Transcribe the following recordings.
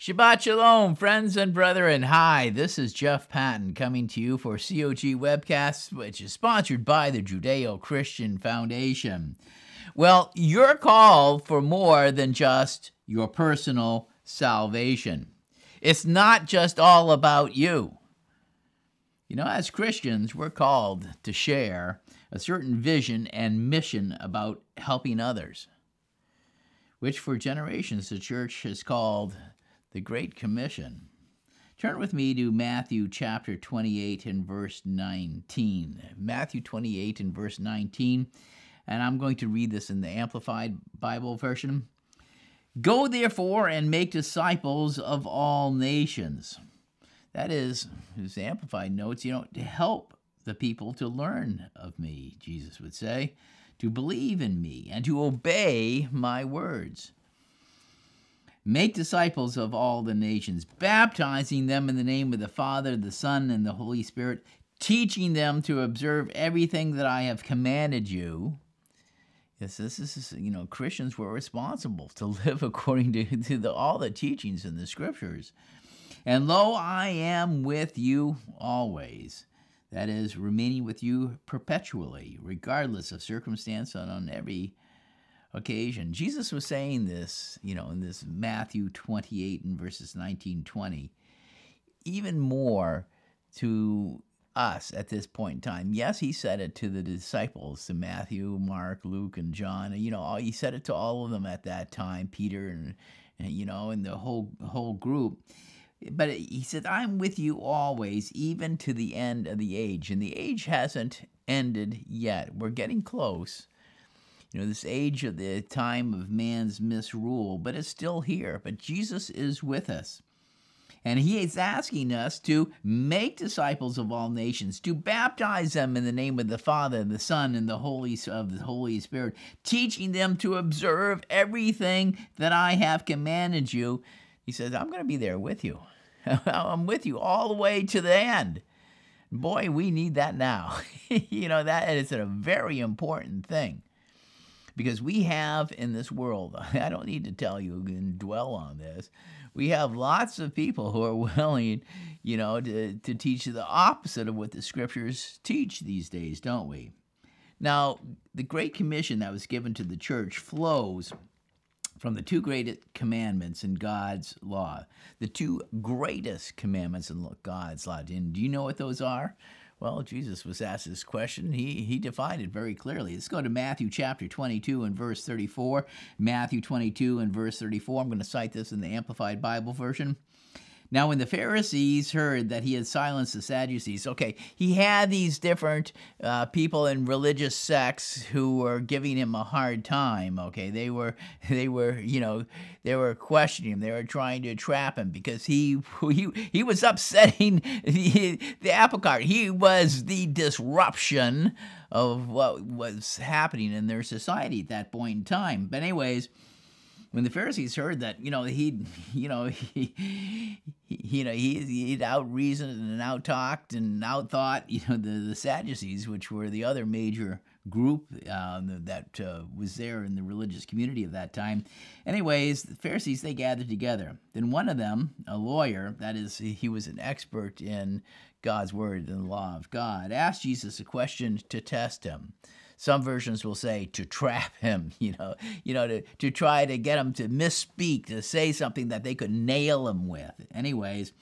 Shabbat Shalom, friends and brethren. Hi, this is Jeff Patton coming to you for COG Webcasts, which is sponsored by the Judeo Christian Foundation. Well, you're called for more than just your personal salvation, it's not just all about you. You know, as Christians, we're called to share a certain vision and mission about helping others which for generations the church has called the Great Commission. Turn with me to Matthew chapter 28 and verse 19. Matthew 28 and verse 19. And I'm going to read this in the Amplified Bible version. Go therefore and make disciples of all nations. That is, as Amplified notes, you know, to help the people to learn of me, Jesus would say, to believe in me, and to obey my words. Make disciples of all the nations, baptizing them in the name of the Father, the Son, and the Holy Spirit, teaching them to observe everything that I have commanded you. Yes, this is, you know, Christians were responsible to live according to, to the, all the teachings in the scriptures. And lo, I am with you always. That is, remaining with you perpetually, regardless of circumstance and on every occasion. Jesus was saying this, you know, in this Matthew 28 and verses 19, 20, even more to us at this point in time. Yes, he said it to the disciples, to Matthew, Mark, Luke, and John. You know, he said it to all of them at that time, Peter, and, and you know, and the whole whole group. But he said, "I'm with you always, even to the end of the age." And the age hasn't ended yet. We're getting close, you know, this age of the time of man's misrule, but it's still here. But Jesus is with us. And he is asking us to make disciples of all nations, to baptize them in the name of the Father, the Son, and the Holy of the Holy Spirit, teaching them to observe everything that I have commanded you. He says, I'm going to be there with you. I'm with you all the way to the end. Boy, we need that now. you know, that is a very important thing. Because we have in this world, I don't need to tell you and dwell on this, we have lots of people who are willing, you know, to, to teach the opposite of what the scriptures teach these days, don't we? Now, the Great Commission that was given to the church flows from the two greatest commandments in God's law. The two greatest commandments in God's law. And do you know what those are? Well, Jesus was asked this question. He, he defined it very clearly. Let's go to Matthew chapter 22 and verse 34. Matthew 22 and verse 34. I'm going to cite this in the Amplified Bible version. Now, when the Pharisees heard that he had silenced the Sadducees, okay, he had these different uh, people in religious sects who were giving him a hard time. Okay, they were, they were, you know, they were questioning him. They were trying to trap him because he, he, he was upsetting the, the apple cart. He was the disruption of what was happening in their society at that point in time. But anyways when the Pharisees heard that, you know, he'd, you know, he, he you know, he, he'd and outtalked and outthought, you know, the, the Sadducees, which were the other major group uh, that uh, was there in the religious community of that time. Anyways, the Pharisees, they gathered together. Then one of them, a lawyer, that is, he was an expert in God's word and the law of God, asked Jesus a question to test him. Some versions will say to trap him, you know, you know, to, to try to get him to misspeak, to say something that they could nail him with. Anyways,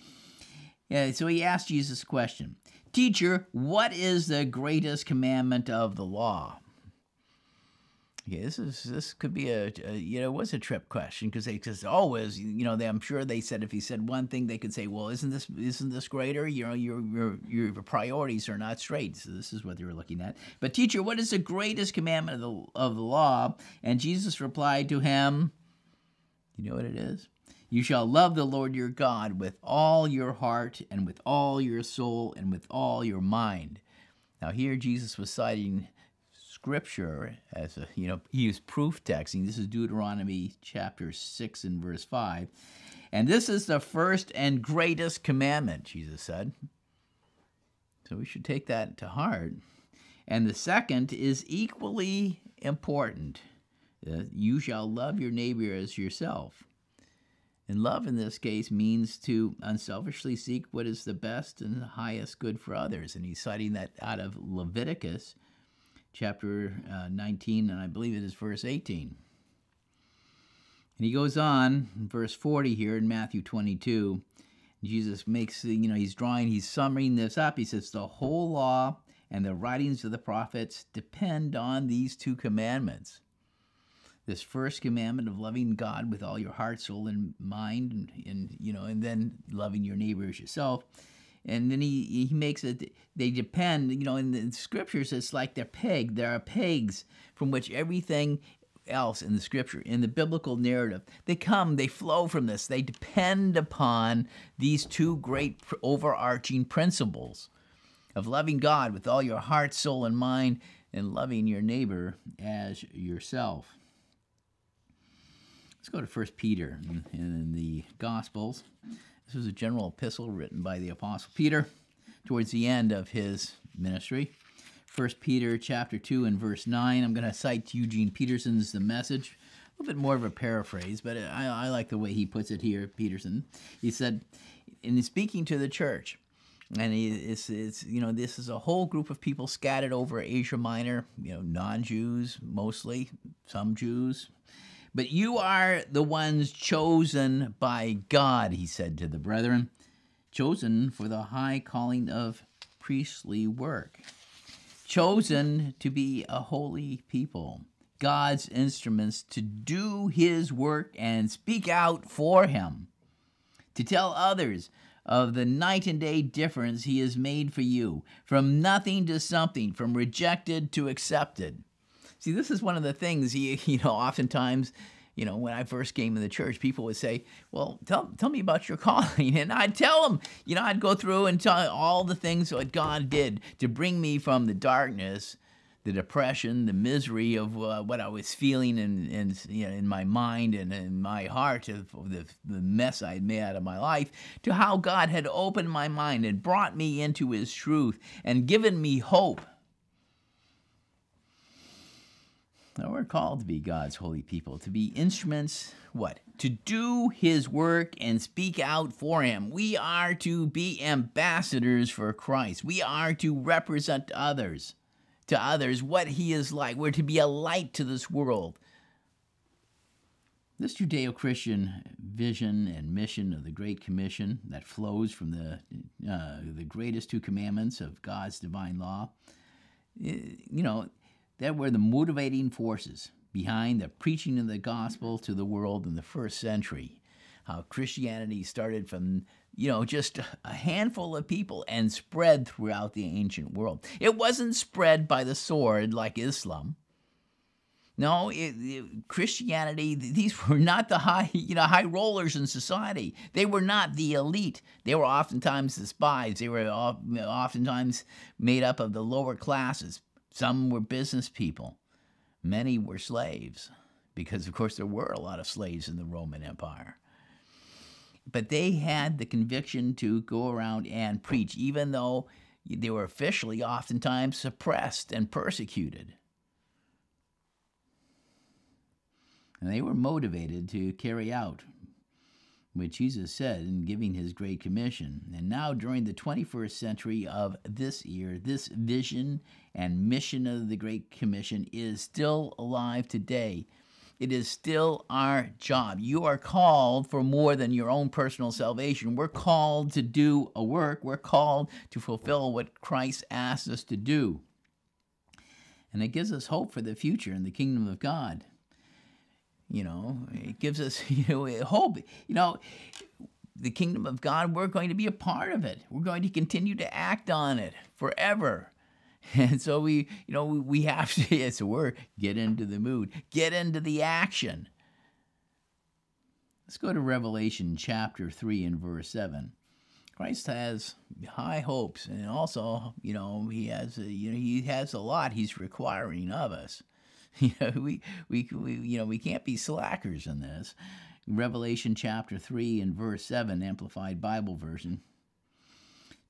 yeah, so he asked Jesus a question. Teacher, what is the greatest commandment of the law? Yeah, this is this could be a, a you know was a trip question because they just always you know they, I'm sure they said if he said one thing they could say well isn't this isn't this greater you know your your your priorities are not straight so this is what they were looking at but teacher what is the greatest commandment of the of the law and Jesus replied to him you know what it is you shall love the Lord your God with all your heart and with all your soul and with all your mind now here Jesus was citing scripture as a, you know, he used proof texting. This is Deuteronomy chapter 6 and verse 5. And this is the first and greatest commandment, Jesus said. So we should take that to heart. And the second is equally important uh, you shall love your neighbor as yourself. And love in this case means to unselfishly seek what is the best and highest good for others. And he's citing that out of Leviticus chapter uh, 19, and I believe it is verse 18. And he goes on, verse 40 here in Matthew 22. Jesus makes, you know, he's drawing, he's summing this up. He says, The whole law and the writings of the prophets depend on these two commandments. This first commandment of loving God with all your heart, soul, and mind, and, and you know, and then loving your neighbor as yourself and then he he makes it they depend you know in the scriptures it's like they're pegged there are pegs from which everything else in the scripture in the biblical narrative they come they flow from this they depend upon these two great overarching principles of loving god with all your heart soul and mind and loving your neighbor as yourself let's go to First peter in the gospels this was a general epistle written by the Apostle Peter towards the end of his ministry. 1 Peter chapter 2 and verse 9. I'm going to cite Eugene Peterson's The Message. A little bit more of a paraphrase, but I, I like the way he puts it here, Peterson. He said, in speaking to the church, and it's, it's you know this is a whole group of people scattered over Asia Minor, you know non-Jews mostly, some Jews, but you are the ones chosen by God, he said to the brethren, chosen for the high calling of priestly work, chosen to be a holy people, God's instruments to do his work and speak out for him, to tell others of the night and day difference he has made for you, from nothing to something, from rejected to accepted. See, this is one of the things you, you know. Oftentimes, you know, when I first came in the church, people would say, "Well, tell tell me about your calling," and I'd tell them. You know, I'd go through and tell all the things that God did to bring me from the darkness the depression, the misery of uh, what I was feeling in, in, you know, in my mind and in my heart of the, the mess I had made out of my life, to how God had opened my mind and brought me into His truth and given me hope. Now we're called to be God's holy people, to be instruments, what? To do his work and speak out for him. We are to be ambassadors for Christ. We are to represent others, to others what he is like. We're to be a light to this world. This Judeo Christian vision and mission of the Great Commission that flows from the, uh, the greatest two commandments of God's divine law, eh, you know, that were the motivating forces behind the preaching of the gospel to the world in the first century. How Christianity started from, you know, just a handful of people and spread throughout the ancient world. It wasn't spread by the sword like Islam. No, it, it, Christianity, these were not the high, you know, high rollers in society. They were not the elite. They were oftentimes the spies. They were oftentimes made up of the lower classes, some were business people. Many were slaves, because, of course, there were a lot of slaves in the Roman Empire. But they had the conviction to go around and preach, even though they were officially oftentimes suppressed and persecuted. And they were motivated to carry out what Jesus said in giving his Great Commission. And now, during the 21st century of this year, this vision and mission of the Great Commission is still alive today. It is still our job. You are called for more than your own personal salvation. We're called to do a work, we're called to fulfill what Christ asked us to do. And it gives us hope for the future in the kingdom of God. You know, it gives us you know, hope. You know, the kingdom of God, we're going to be a part of it. We're going to continue to act on it forever. And so we, you know, we have to, it's a word, get into the mood, get into the action. Let's go to Revelation chapter 3 and verse 7. Christ has high hopes, and also, you know, he has, a, you know, he has a lot he's requiring of us. You know, we, we, we, you know, we can't be slackers in this. Revelation chapter 3 and verse 7, Amplified Bible Version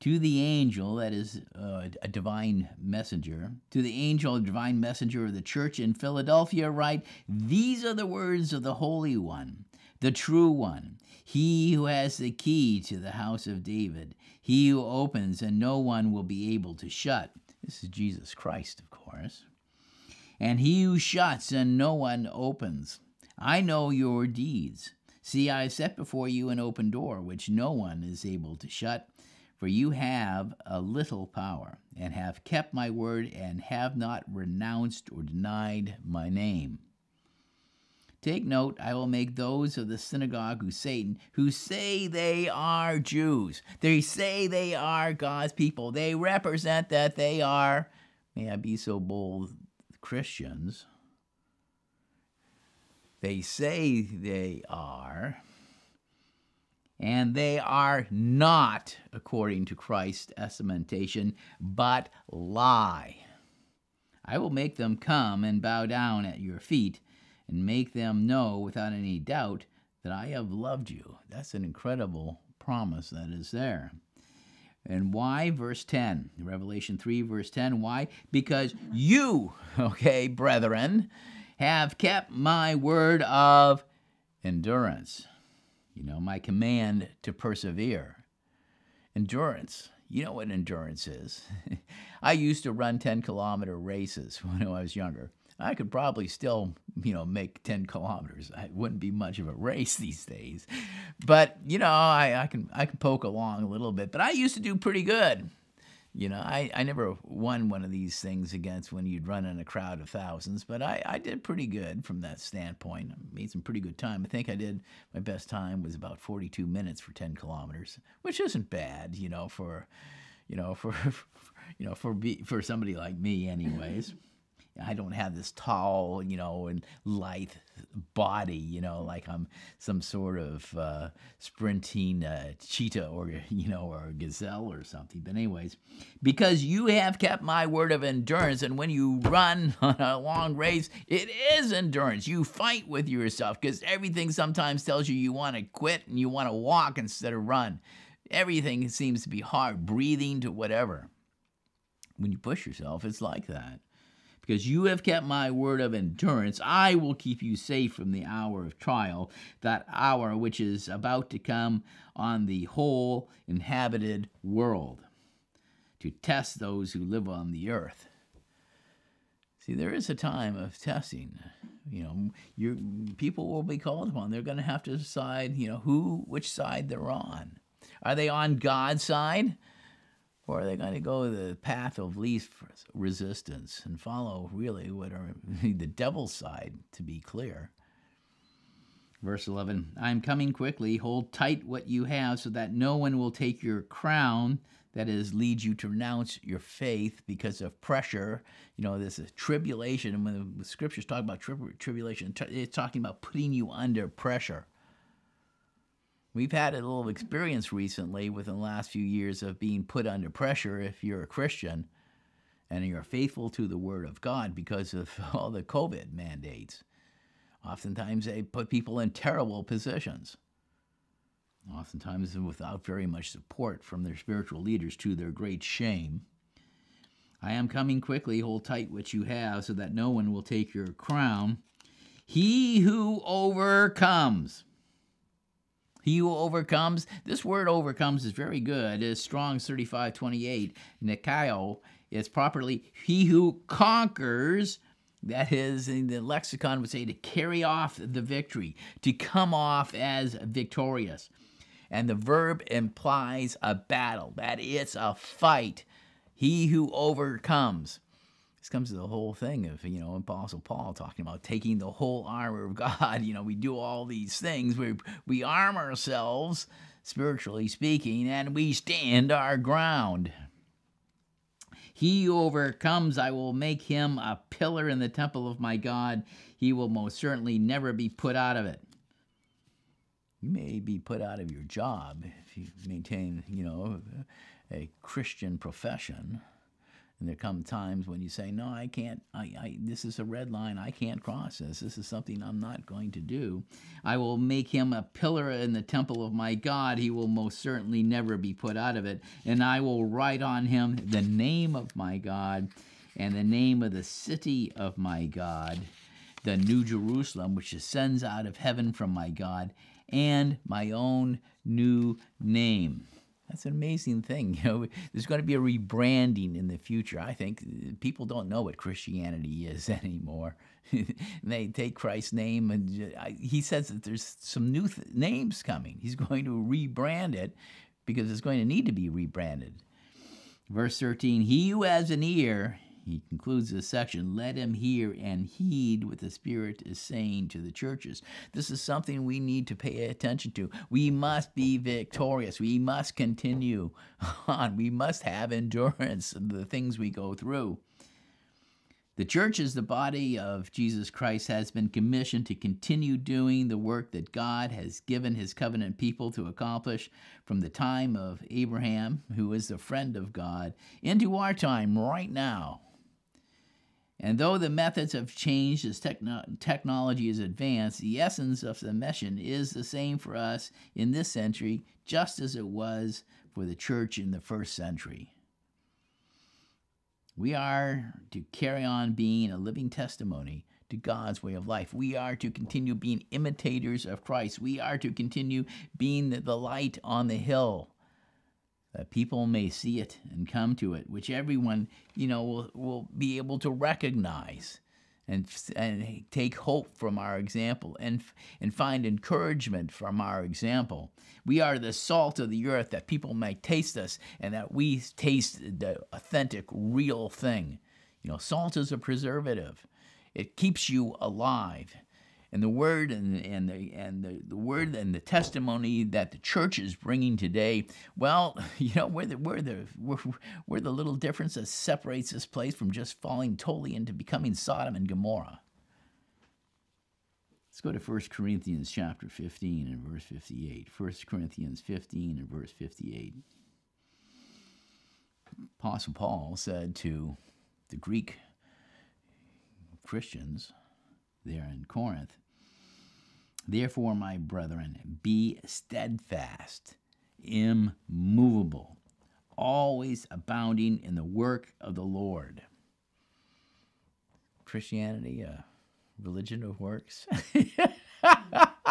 to the angel, that is uh, a divine messenger, to the angel, a divine messenger of the church in Philadelphia, write These are the words of the Holy One, the true One, he who has the key to the house of David, he who opens and no one will be able to shut. This is Jesus Christ, of course. And he who shuts and no one opens. I know your deeds. See, I set before you an open door which no one is able to shut for you have a little power, and have kept my word, and have not renounced or denied my name. Take note, I will make those of the synagogue who Satan, who say they are Jews. They say they are God's people. They represent that they are, may I be so bold, Christians. They say they are and they are not according to Christ's estimation, but lie. I will make them come and bow down at your feet, and make them know without any doubt that I have loved you. That's an incredible promise that is there. And why? Verse 10, Revelation 3, verse 10. Why? Because you, okay, brethren, have kept my word of endurance. You know, my command to persevere. Endurance. You know what endurance is. I used to run 10 kilometer races when I was younger. I could probably still, you know, make 10 kilometers. It wouldn't be much of a race these days. But, you know, I, I, can I can poke along a little bit. But I used to do pretty good. You know, I, I never won one of these things against when you'd run in a crowd of thousands, but I, I did pretty good from that standpoint. I made some pretty good time. I think I did, my best time was about 42 minutes for 10 kilometers, which isn't bad, you know, for, you know, for, you know, for, be, for somebody like me anyways. I don't have this tall, you know, and lithe body, you know, like I'm some sort of uh, sprinting uh, cheetah or, you know, or gazelle or something. But, anyways, because you have kept my word of endurance, and when you run on a long race, it is endurance. You fight with yourself because everything sometimes tells you you want to quit and you want to walk instead of run. Everything seems to be hard, breathing to whatever. When you push yourself, it's like that. Because you have kept my word of endurance, I will keep you safe from the hour of trial, that hour which is about to come on the whole inhabited world to test those who live on the earth. See, there is a time of testing. You know, your people will be called upon. They're going to have to decide, you know, who, which side they're on. Are they on God's side? Or are they going to go the path of least resistance and follow really what are the devil's side, to be clear? Verse 11 I am coming quickly. Hold tight what you have so that no one will take your crown. That is, lead you to renounce your faith because of pressure. You know, this is tribulation. And when the scriptures talk about tribulation, it's talking about putting you under pressure. We've had a little experience recently within the last few years of being put under pressure if you're a Christian and you're faithful to the Word of God because of all the COVID mandates. Oftentimes, they put people in terrible positions, oftentimes, without very much support from their spiritual leaders to their great shame. I am coming quickly. Hold tight what you have so that no one will take your crown. He who overcomes. He who overcomes, this word overcomes is very good. It's strong. 3528. Nikaio is properly he who conquers. That is, in the lexicon would say to carry off the victory, to come off as victorious. And the verb implies a battle, that it's a fight. He who overcomes. This comes to the whole thing of, you know, Apostle Paul talking about taking the whole armor of God. You know, we do all these things. We, we arm ourselves, spiritually speaking, and we stand our ground. He overcomes, I will make him a pillar in the temple of my God. He will most certainly never be put out of it. You may be put out of your job if you maintain, you know, a Christian profession. And there come times when you say, "No, I can't. I, I this is a red line. I can't cross this. This is something I'm not going to do. I will make him a pillar in the temple of my God. He will most certainly never be put out of it. And I will write on him the name of my God, and the name of the city of my God, the New Jerusalem, which descends out of heaven from my God, and my own new name." That's an amazing thing. You know, there's going to be a rebranding in the future. I think people don't know what Christianity is anymore. they take Christ's name, and he says that there's some new th names coming. He's going to rebrand it because it's going to need to be rebranded. Verse 13 He who has an ear, he concludes this section let him hear and heed what the Spirit is saying to the churches. This is something we need to pay attention to. We must be victorious. We must continue on. We must have endurance in the things we go through. The church, as the body of Jesus Christ, has been commissioned to continue doing the work that God has given his covenant people to accomplish from the time of Abraham, who is the friend of God, into our time right now. And though the methods have changed as techno- technology has advanced, the essence of the mission is the same for us in this century, just as it was for the church in the first century. We are to carry on being a living testimony to God's way of life. We are to continue being imitators of Christ. We are to continue being the light on the hill that people may see it and come to it, which everyone, you know, will, will be able to recognize and, and take hope from our example and, and find encouragement from our example. We are the salt of the earth that people may taste us and that we taste the authentic, real thing. You know, salt is a preservative. It keeps you alive and the word and, and the and the, the word and the testimony that the church is bringing today well you know we're the we're the we're, we're the little difference that separates this place from just falling totally into becoming sodom and gomorrah let's go to 1 corinthians chapter 15 and verse 58 1 corinthians 15 and verse 58 apostle paul said to the greek christians there in Corinth. Therefore, my brethren, be steadfast, immovable, always abounding in the work of the Lord. Christianity, a uh, religion of works.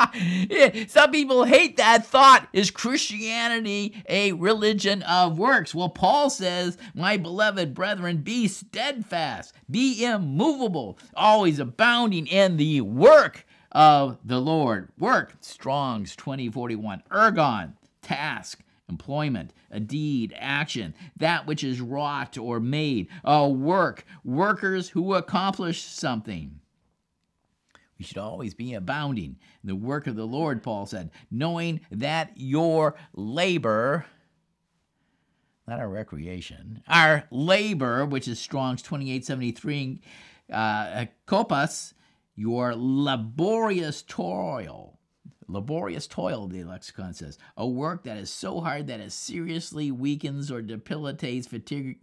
yeah, some people hate that thought. Is Christianity a religion of works? Well, Paul says, My beloved brethren, be steadfast, be immovable, always abounding in the work of the Lord. Work, Strong's 2041. Ergon, task, employment, a deed, action, that which is wrought or made, a work, workers who accomplish something. We should always be abounding in the work of the Lord, Paul said, knowing that your labor, not our recreation, our labor, which is Strong's 2873, uh, copas, your laborious toil, laborious toil, the lexicon says, a work that is so hard that it seriously weakens or debilitates, fatig-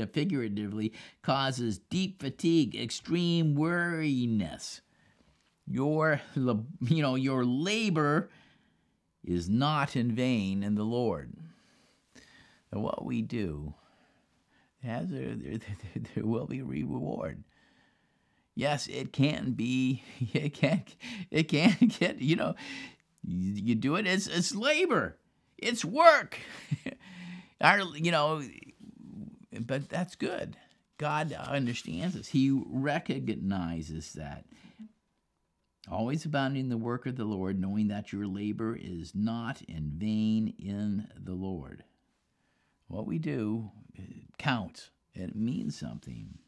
uh, figuratively causes deep fatigue, extreme weariness. Your, you know, your labor is not in vain in the Lord. And what we do, has there, there, there will be reward. Yes, it can be, it can, it can get, you know, you do it, it's, it's labor, it's work. Our, you know, but that's good. God understands us. He recognizes that. Always abounding in the work of the Lord, knowing that your labor is not in vain in the Lord. What we do uh, counts, it means something.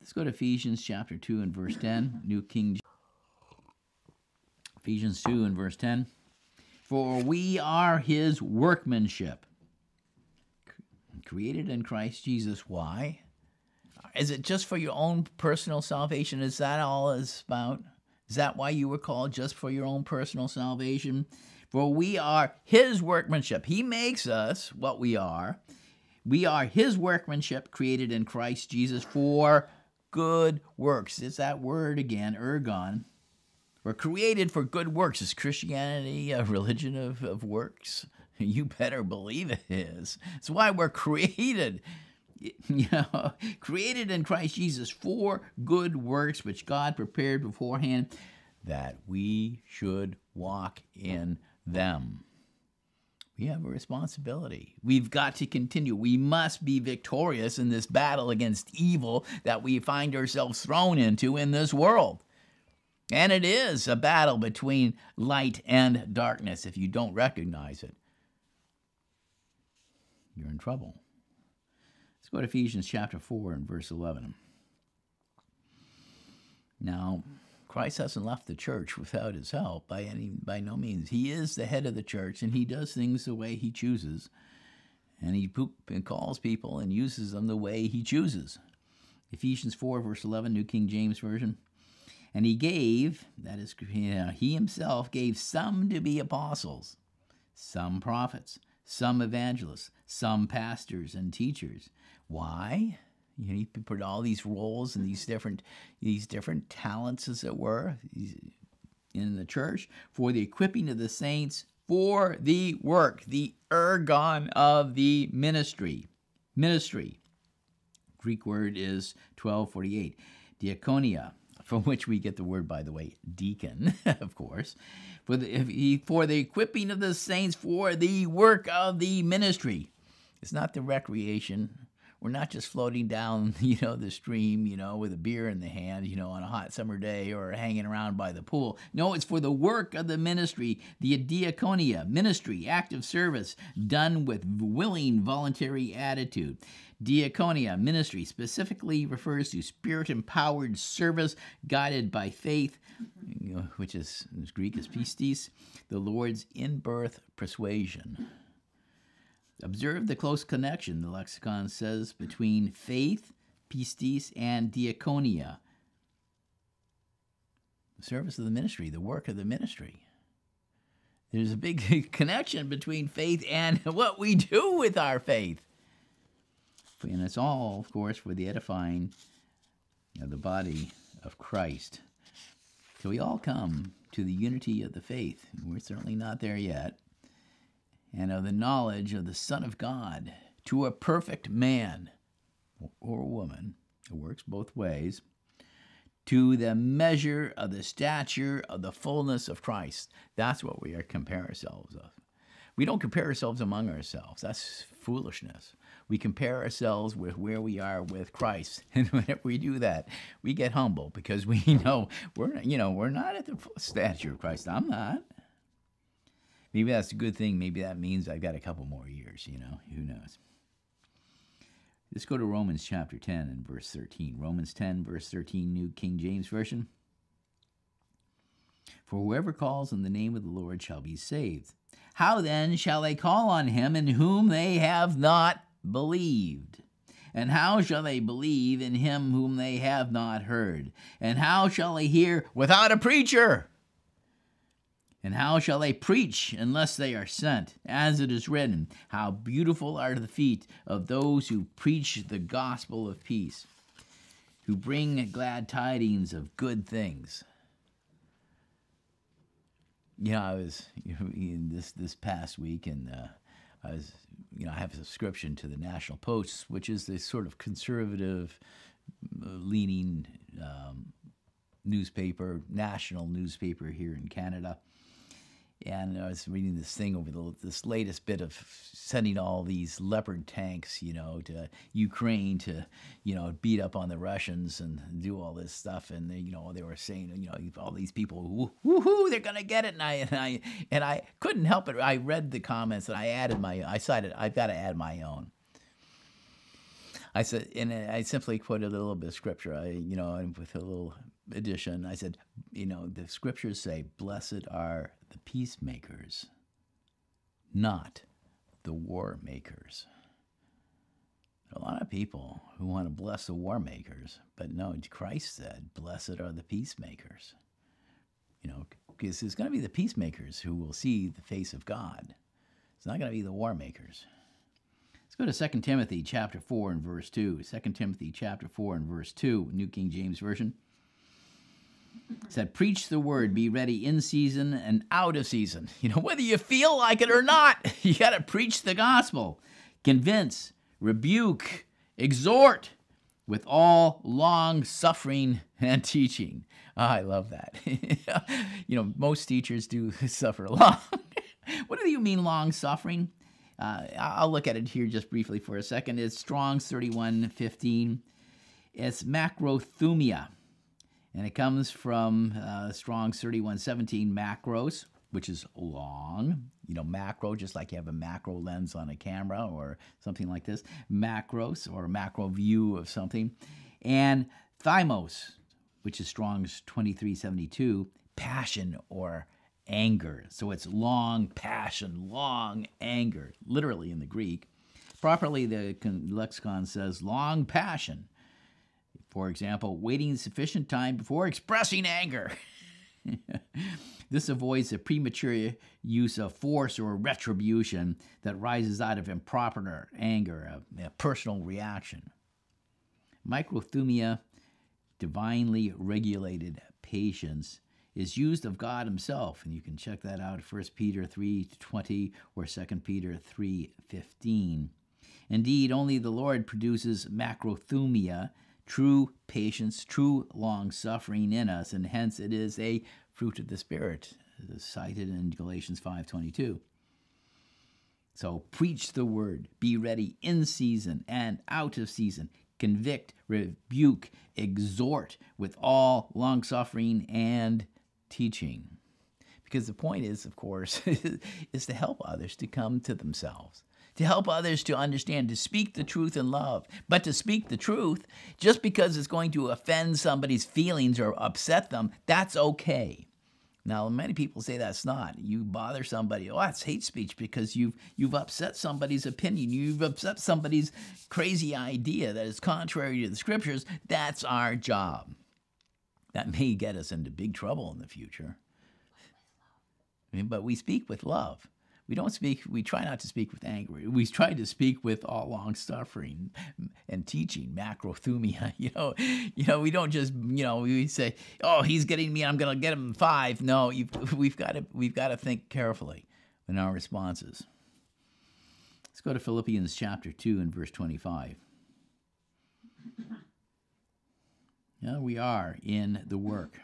Let's go to Ephesians chapter 2 and verse 10, New King James. Ephesians 2 and verse 10. For we are his workmanship, created in Christ Jesus. Why? Is it just for your own personal salvation? Is that all it's about? Is that why you were called just for your own personal salvation? For we are His workmanship. He makes us what we are. We are His workmanship created in Christ Jesus for good works. It's that word again, ergon. We're created for good works. Is Christianity a religion of, of works? You better believe it is. It's why we're created you know, created in Christ Jesus for good works which God prepared beforehand that we should walk in them. We have a responsibility. We've got to continue. We must be victorious in this battle against evil that we find ourselves thrown into in this world. And it is a battle between light and darkness. If you don't recognize it, you're in trouble. Let's go to Ephesians chapter 4 and verse 11. Now, Christ hasn't left the church without his help by any by no means. He is the head of the church and he does things the way he chooses. And he and calls people and uses them the way he chooses. Ephesians 4 verse 11 New King James Version. And he gave, that is, you know, he himself gave some to be apostles, some prophets, some evangelists, some pastors and teachers. Why? You, know, to put all these roles and these different these different talents, as it were, in the church for the equipping of the saints for the work, the ergon of the ministry. Ministry. Greek word is 1248. Diaconia, from which we get the word, by the way, deacon, of course, for the, for the equipping of the saints for the work of the ministry. It's not the recreation we're not just floating down, you know, the stream, you know, with a beer in the hand, you know, on a hot summer day or hanging around by the pool. No, it's for the work of the ministry, the diaconia, ministry, active service, done with willing, voluntary attitude. Diaconia, ministry, specifically refers to spirit empowered service guided by faith, which is Greek is pistis, the Lord's in birth persuasion. Observe the close connection, the lexicon says, between faith, pistis, and diaconia. The service of the ministry, the work of the ministry. There's a big connection between faith and what we do with our faith. And it's all, of course, for the edifying of the body of Christ. So we all come to the unity of the faith. We're certainly not there yet and of the knowledge of the Son of God to a perfect man or woman, it works both ways, to the measure of the stature of the fullness of Christ. That's what we compare ourselves of. We don't compare ourselves among ourselves. That's foolishness. We compare ourselves with where we are with Christ, and whenever we do that, we get humble because we know we're you know we're not at the stature of Christ. I'm not. Maybe that's a good thing. Maybe that means I've got a couple more years, you know? Who knows? Let's go to Romans chapter 10 and verse 13. Romans 10, verse 13, New King James Version. For whoever calls on the name of the Lord shall be saved. How then shall they call on him in whom they have not believed? And how shall they believe in him whom they have not heard? And how shall they hear without a preacher? And how shall they preach unless they are sent? As it is written, How beautiful are the feet of those who preach the gospel of peace, who bring glad tidings of good things. You know, I was you know, this this past week, and uh, I was, you know, I have a subscription to the National Post, which is this sort of conservative uh, leaning um, newspaper, national newspaper here in Canada and I was reading this thing over the, this latest bit of sending all these Leopard tanks, you know, to Ukraine to, you know, beat up on the Russians and do all this stuff. And they, you know, they were saying, you know, all these people, woohoo, they're gonna get it. And I and I and I couldn't help it. I read the comments and I added my, I cited, I've got to add my own. I said, and I simply quoted a little bit of scripture, I, you know, and with a little edition, I said, you know, the scriptures say, blessed are the peacemakers, not the war makers. a lot of people who want to bless the war makers, but no, Christ said, blessed are the peacemakers. You know, because it's going to be the peacemakers who will see the face of God. It's not going to be the war makers. Let's go to 2 Timothy chapter 4 and verse 2. 2 Timothy chapter 4 and verse 2, New King James Version said, Preach the word, be ready in season and out of season. You know, whether you feel like it or not, you got to preach the gospel. Convince, rebuke, exhort with all long suffering and teaching. Oh, I love that. you know, most teachers do suffer a lot. what do you mean, long suffering? Uh, I'll look at it here just briefly for a second. It's strong. 3115. It's macrothumia and it comes from uh, Strong's 3117 macros, which is long. You know, macro, just like you have a macro lens on a camera or something like this, macros or macro view of something, and thymos, which is Strong's 2372, passion or anger. So it's long passion, long anger, literally in the Greek. Properly, the lexicon says long passion for example, waiting sufficient time before expressing anger. this avoids the premature use of force or retribution that rises out of improper anger, a, a personal reaction. Microthumia, divinely regulated patience, is used of God himself and you can check that out 1 Peter 3:20 or 2 Peter 3:15. Indeed, only the Lord produces macrothumia, true patience, true long suffering in us, and hence it is a fruit of the Spirit, cited in Galatians 5:22. So preach the word, be ready in season and out of season, convict, rebuke, exhort with all long suffering and teaching. Because the point is, of course, is to help others to come to themselves to help others to understand, to speak the truth in love. But to speak the truth, just because it's going to offend somebody's feelings or upset them, that's okay. Now, many people say that's not. You bother somebody. Oh, that's hate speech because you've you've upset somebody's opinion. You've upset somebody's crazy idea that is contrary to the scriptures. That's our job. That may get us into big trouble in the future. I mean, but we speak with love we don't speak, we try not to speak with anger. We try to speak with all long suffering and teaching, macrothumia. You know, you know, we don't just, you know, we say, oh, he's getting me, I'm going to get him five. No, we've got to, we've got to think carefully in our responses. Let's go to Philippians chapter 2 and verse 25. Yeah, we are in the work.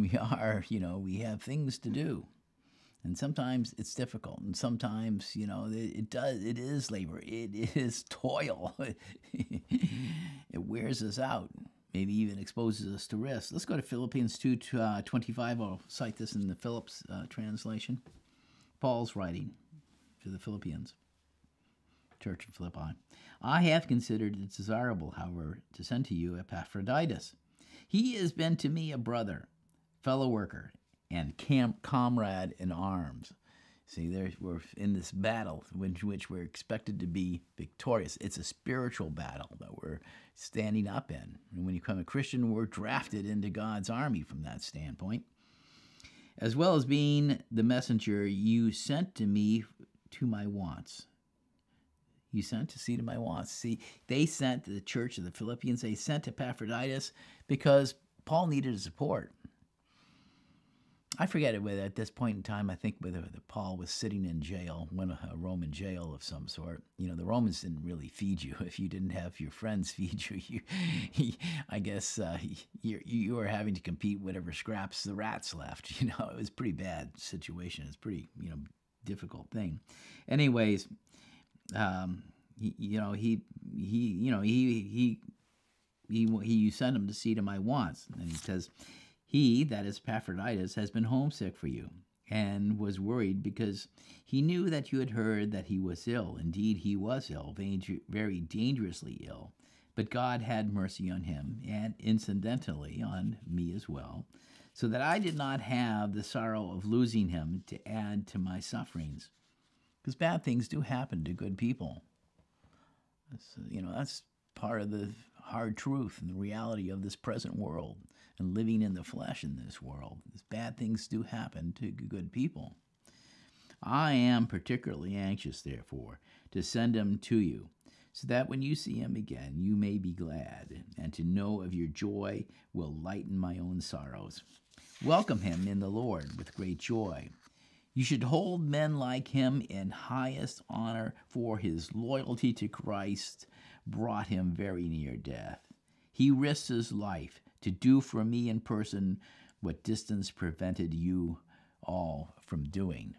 we are, you know, we have things to do. And sometimes it's difficult, and sometimes you know it, it does. It is labor. It is toil. it wears us out. Maybe even exposes us to risk. Let's go to Philippians two uh, twenty-five. I'll cite this in the Phillips uh, translation. Paul's writing to the Philippians church of Philippi. I have considered it desirable, however, to send to you Epaphroditus. He has been to me a brother fellow worker, and comrade in arms. See, there we're in this battle in which we're expected to be victorious. It's a spiritual battle that we're standing up in. And when you become a Christian, we're drafted into God's army from that standpoint, as well as being the messenger you sent to me to my wants. You sent to see to my wants. See, they sent to the church of the Philippians, they sent to Epaphroditus because Paul needed support. I forget it. With at this point in time, I think whether uh, Paul was sitting in jail, when a uh, Roman jail of some sort. You know, the Romans didn't really feed you. If you didn't have your friends feed you, you, I guess uh, you, you were having to compete whatever scraps the rats left. You know, it was pretty bad situation. It's pretty you know difficult thing. Anyways, um, you know he he you know he he he he you send him to see to my wants, and he says he, that is Epaphroditus, has been homesick for you and was worried because he knew that you had heard that he was ill. Indeed, he was ill, very dangerously ill. But God had mercy on him and incidentally on me as well, so that I did not have the sorrow of losing him to add to my sufferings. Because bad things do happen to good people. you know, that's part of the hard truth and the reality of this present world and living in the flesh in this world. Bad things do happen to good people. I am particularly anxious, therefore, to send him to you, so that when you see him again, you may be glad, and to know of your joy will lighten my own sorrows. Welcome him in the Lord with great joy. You should hold men like him in highest honor, for his loyalty to Christ brought him very near death. He risked his life to do for me in person what distance prevented you all from doing.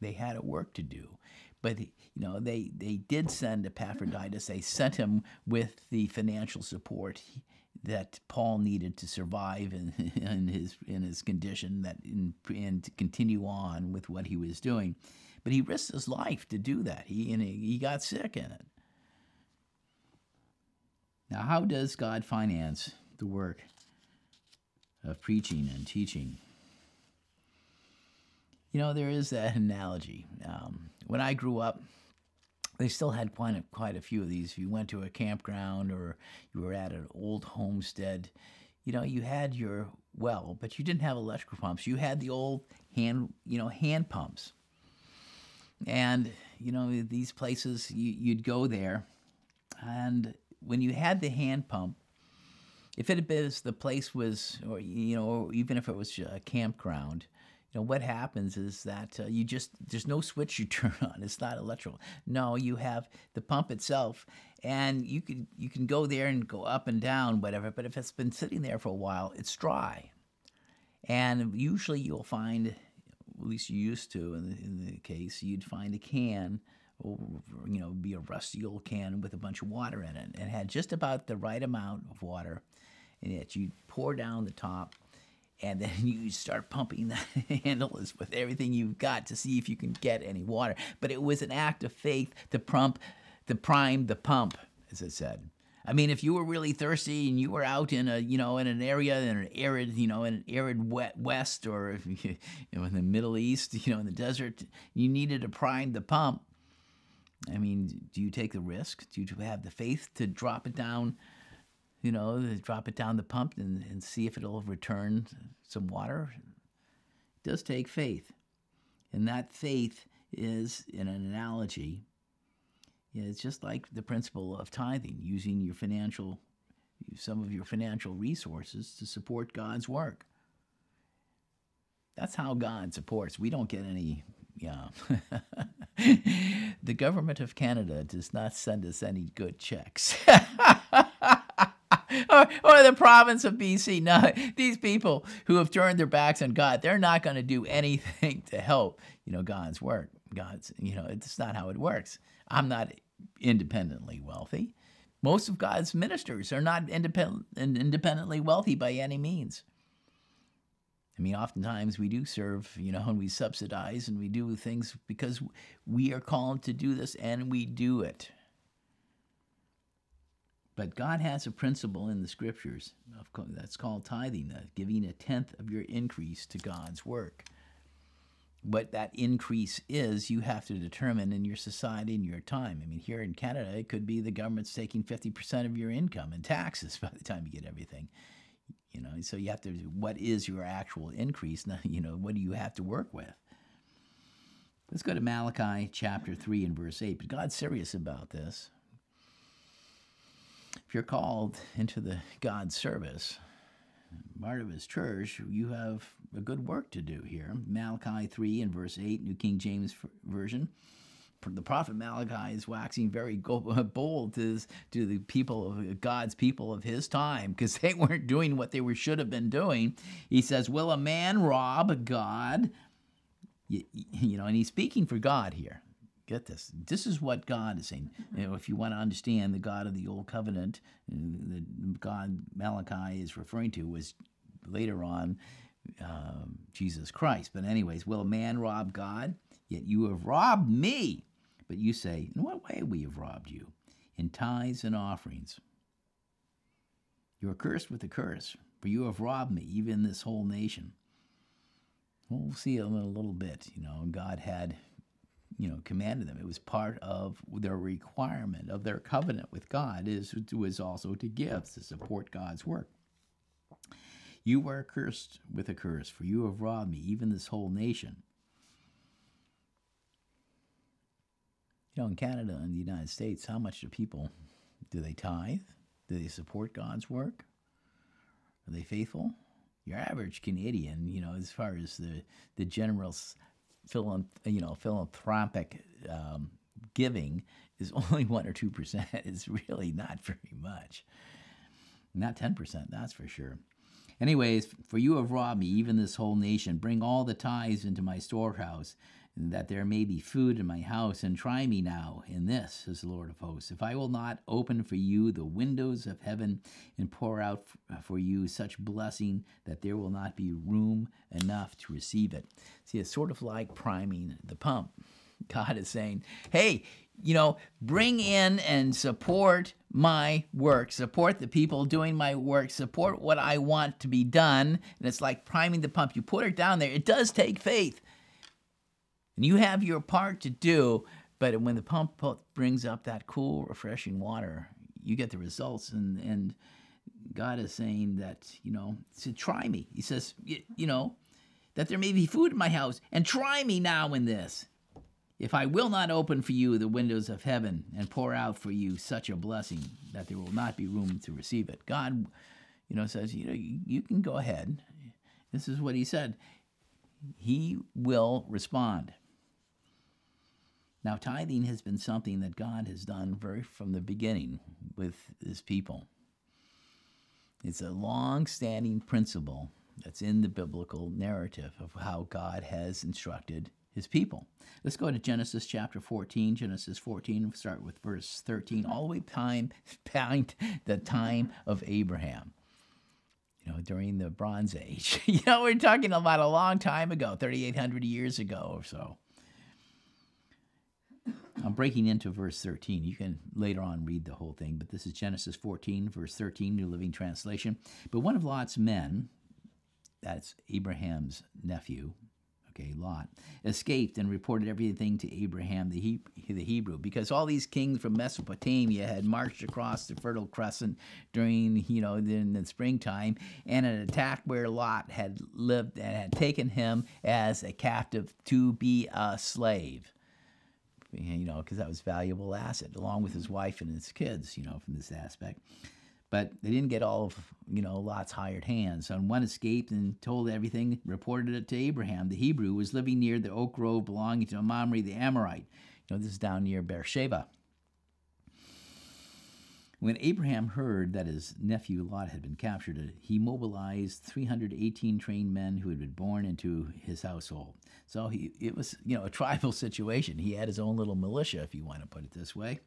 They had a work to do. But you know, they, they did send Epaphroditus. They sent him with the financial support that Paul needed to survive in, in his in his condition that in, and to continue on with what he was doing. But he risked his life to do that. He and he got sick in it. Now, how does God finance the work of preaching and teaching. You know, there is that analogy. Um, when I grew up, they still had quite a, quite a few of these. If you went to a campground or you were at an old homestead, you know, you had your well, but you didn't have electrical pumps. You had the old hand, you know, hand pumps. And, you know, these places, you, you'd go there, and when you had the hand pump, if it had been the place was, or you know, even if it was a campground, you know what happens is that uh, you just there's no switch you turn on it's not electrical no you have the pump itself and you can you can go there and go up and down whatever but if it's been sitting there for a while it's dry and usually you'll find at least you used to in the, in the case you'd find a can or, you know be a rusty old can with a bunch of water in it and had just about the right amount of water and that you pour down the top and then you start pumping the handle with everything you've got to see if you can get any water. But it was an act of faith to pump, to prime the pump, as it said. I mean, if you were really thirsty and you were out in a, you know, in an area in an arid, you know, in an arid wet west or you, you know, in the Middle East, you know, in the desert, you needed to prime the pump. I mean, do you take the risk? Do you have the faith to drop it down? you know, drop it down the pump and, and see if it'll return some water. It does take faith. And that faith is, in an analogy, it's just like the principle of tithing, using your financial, some of your financial resources to support God's work. That's how God supports. We don't get any, yeah. the government of Canada does not send us any good checks. or, or the province of BC. No, these people who have turned their backs on God, they're not going to do anything to help, you know, God's work. God's, you know, it's not how it works. I'm not independently wealthy. Most of God's ministers are not independ- independently wealthy by any means. I mean, oftentimes we do serve, you know, and we subsidize and we do things because we are called to do this and we do it. But God has a principle in the scriptures that's called tithing, giving a tenth of your increase to God's work. What that increase is, you have to determine in your society and your time. I mean, here in Canada, it could be the government's taking 50% of your income in taxes by the time you get everything. You know, so you have to, what is your actual increase? You know, what do you have to work with? Let's go to Malachi chapter 3 and verse 8. But God's serious about this. If you're called into the God service, part of his church, you have a good work to do here. Malachi 3 and verse 8, New King James Version. The prophet Malachi is waxing very bold to, the people of God's people of his time because they weren't doing what they should have been doing. He says, Will a man rob God? you know, and he's speaking for God here. Get this. This is what God is saying. Mm-hmm. You know, if you want to understand the God of the Old Covenant, uh, the God Malachi is referring to was later on uh, Jesus Christ. But, anyways, will man rob God? Yet you have robbed me. But you say, In what way we have robbed you? In tithes and offerings. You are cursed with a curse, for you have robbed me, even this whole nation. We'll see in a little bit. You know, God had you know, commanded them. It was part of their requirement of their covenant with God is was also to give to support God's work. You are cursed with a curse, for you have robbed me, even this whole nation. You know, in Canada and the United States, how much do people do they tithe? Do they support God's work? Are they faithful? Your average Canadian, you know, as far as the the general philan- you know philanthropic um, giving is only one or two percent. It's really not very much. Not ten percent, that's for sure. Anyways, for you have robbed me, even this whole nation. Bring all the tithes into my storehouse, that there may be food in my house, and try me now in this, says the Lord of hosts, if I will not open for you the windows of heaven and pour out uh, for you such blessing that there will not be room enough to receive it. See, it's sort of like priming the pump. God is saying, hey, you know, bring in and support my work, support the people doing my work, support what I want to be done. And it's like priming the pump. You put it down there. It does take faith and you have your part to do, but when the pump brings up that cool, refreshing water, you get the results. And, and God is saying that, you know, to try me. He says, you, you know, that there may be food in my house, and try me now in this. If I will not open for you the windows of heaven and pour out for you such a blessing that there will not be room to receive it. God, you know, says, you know, you, you can go ahead. This is what he said. He will respond. Now, tithing has been something that God has done very from the beginning with his people. It's a long standing principle that's in the biblical narrative of how God has instructed his people. Let's go to Genesis chapter 14, Genesis 14, we'll start with verse 13, all the way time, time the time of Abraham. You know, during the Bronze Age. you know, we're talking about a long time ago, 3,800 years ago or so. I'm breaking into verse 13. You can later on read the whole thing, but this is Genesis 14, verse 13, New Living Translation. But one of Lot's men, that's Abraham's nephew, okay, Lot, escaped and reported everything to Abraham the, he- the Hebrew, because all these kings from Mesopotamia had marched across the Fertile Crescent during, you know, in the springtime, and an attack where Lot had lived and had taken him as a captive to be a slave you know, because that was valuable asset, along with his wife and his kids, you know, from this aspect. But they didn't get all of, you know, Lot's hired hands. So one escaped and told everything, reported it to Abraham, the Hebrew, was living near the oak grove belonging to Mamre the Amorite. You know, this is down near Beersheba. When Abraham heard that his nephew Lot had been captured, he mobilized 318 trained men who had been born into his household. So he, it was, you know, a tribal situation. He had his own little militia, if you want to put it this way.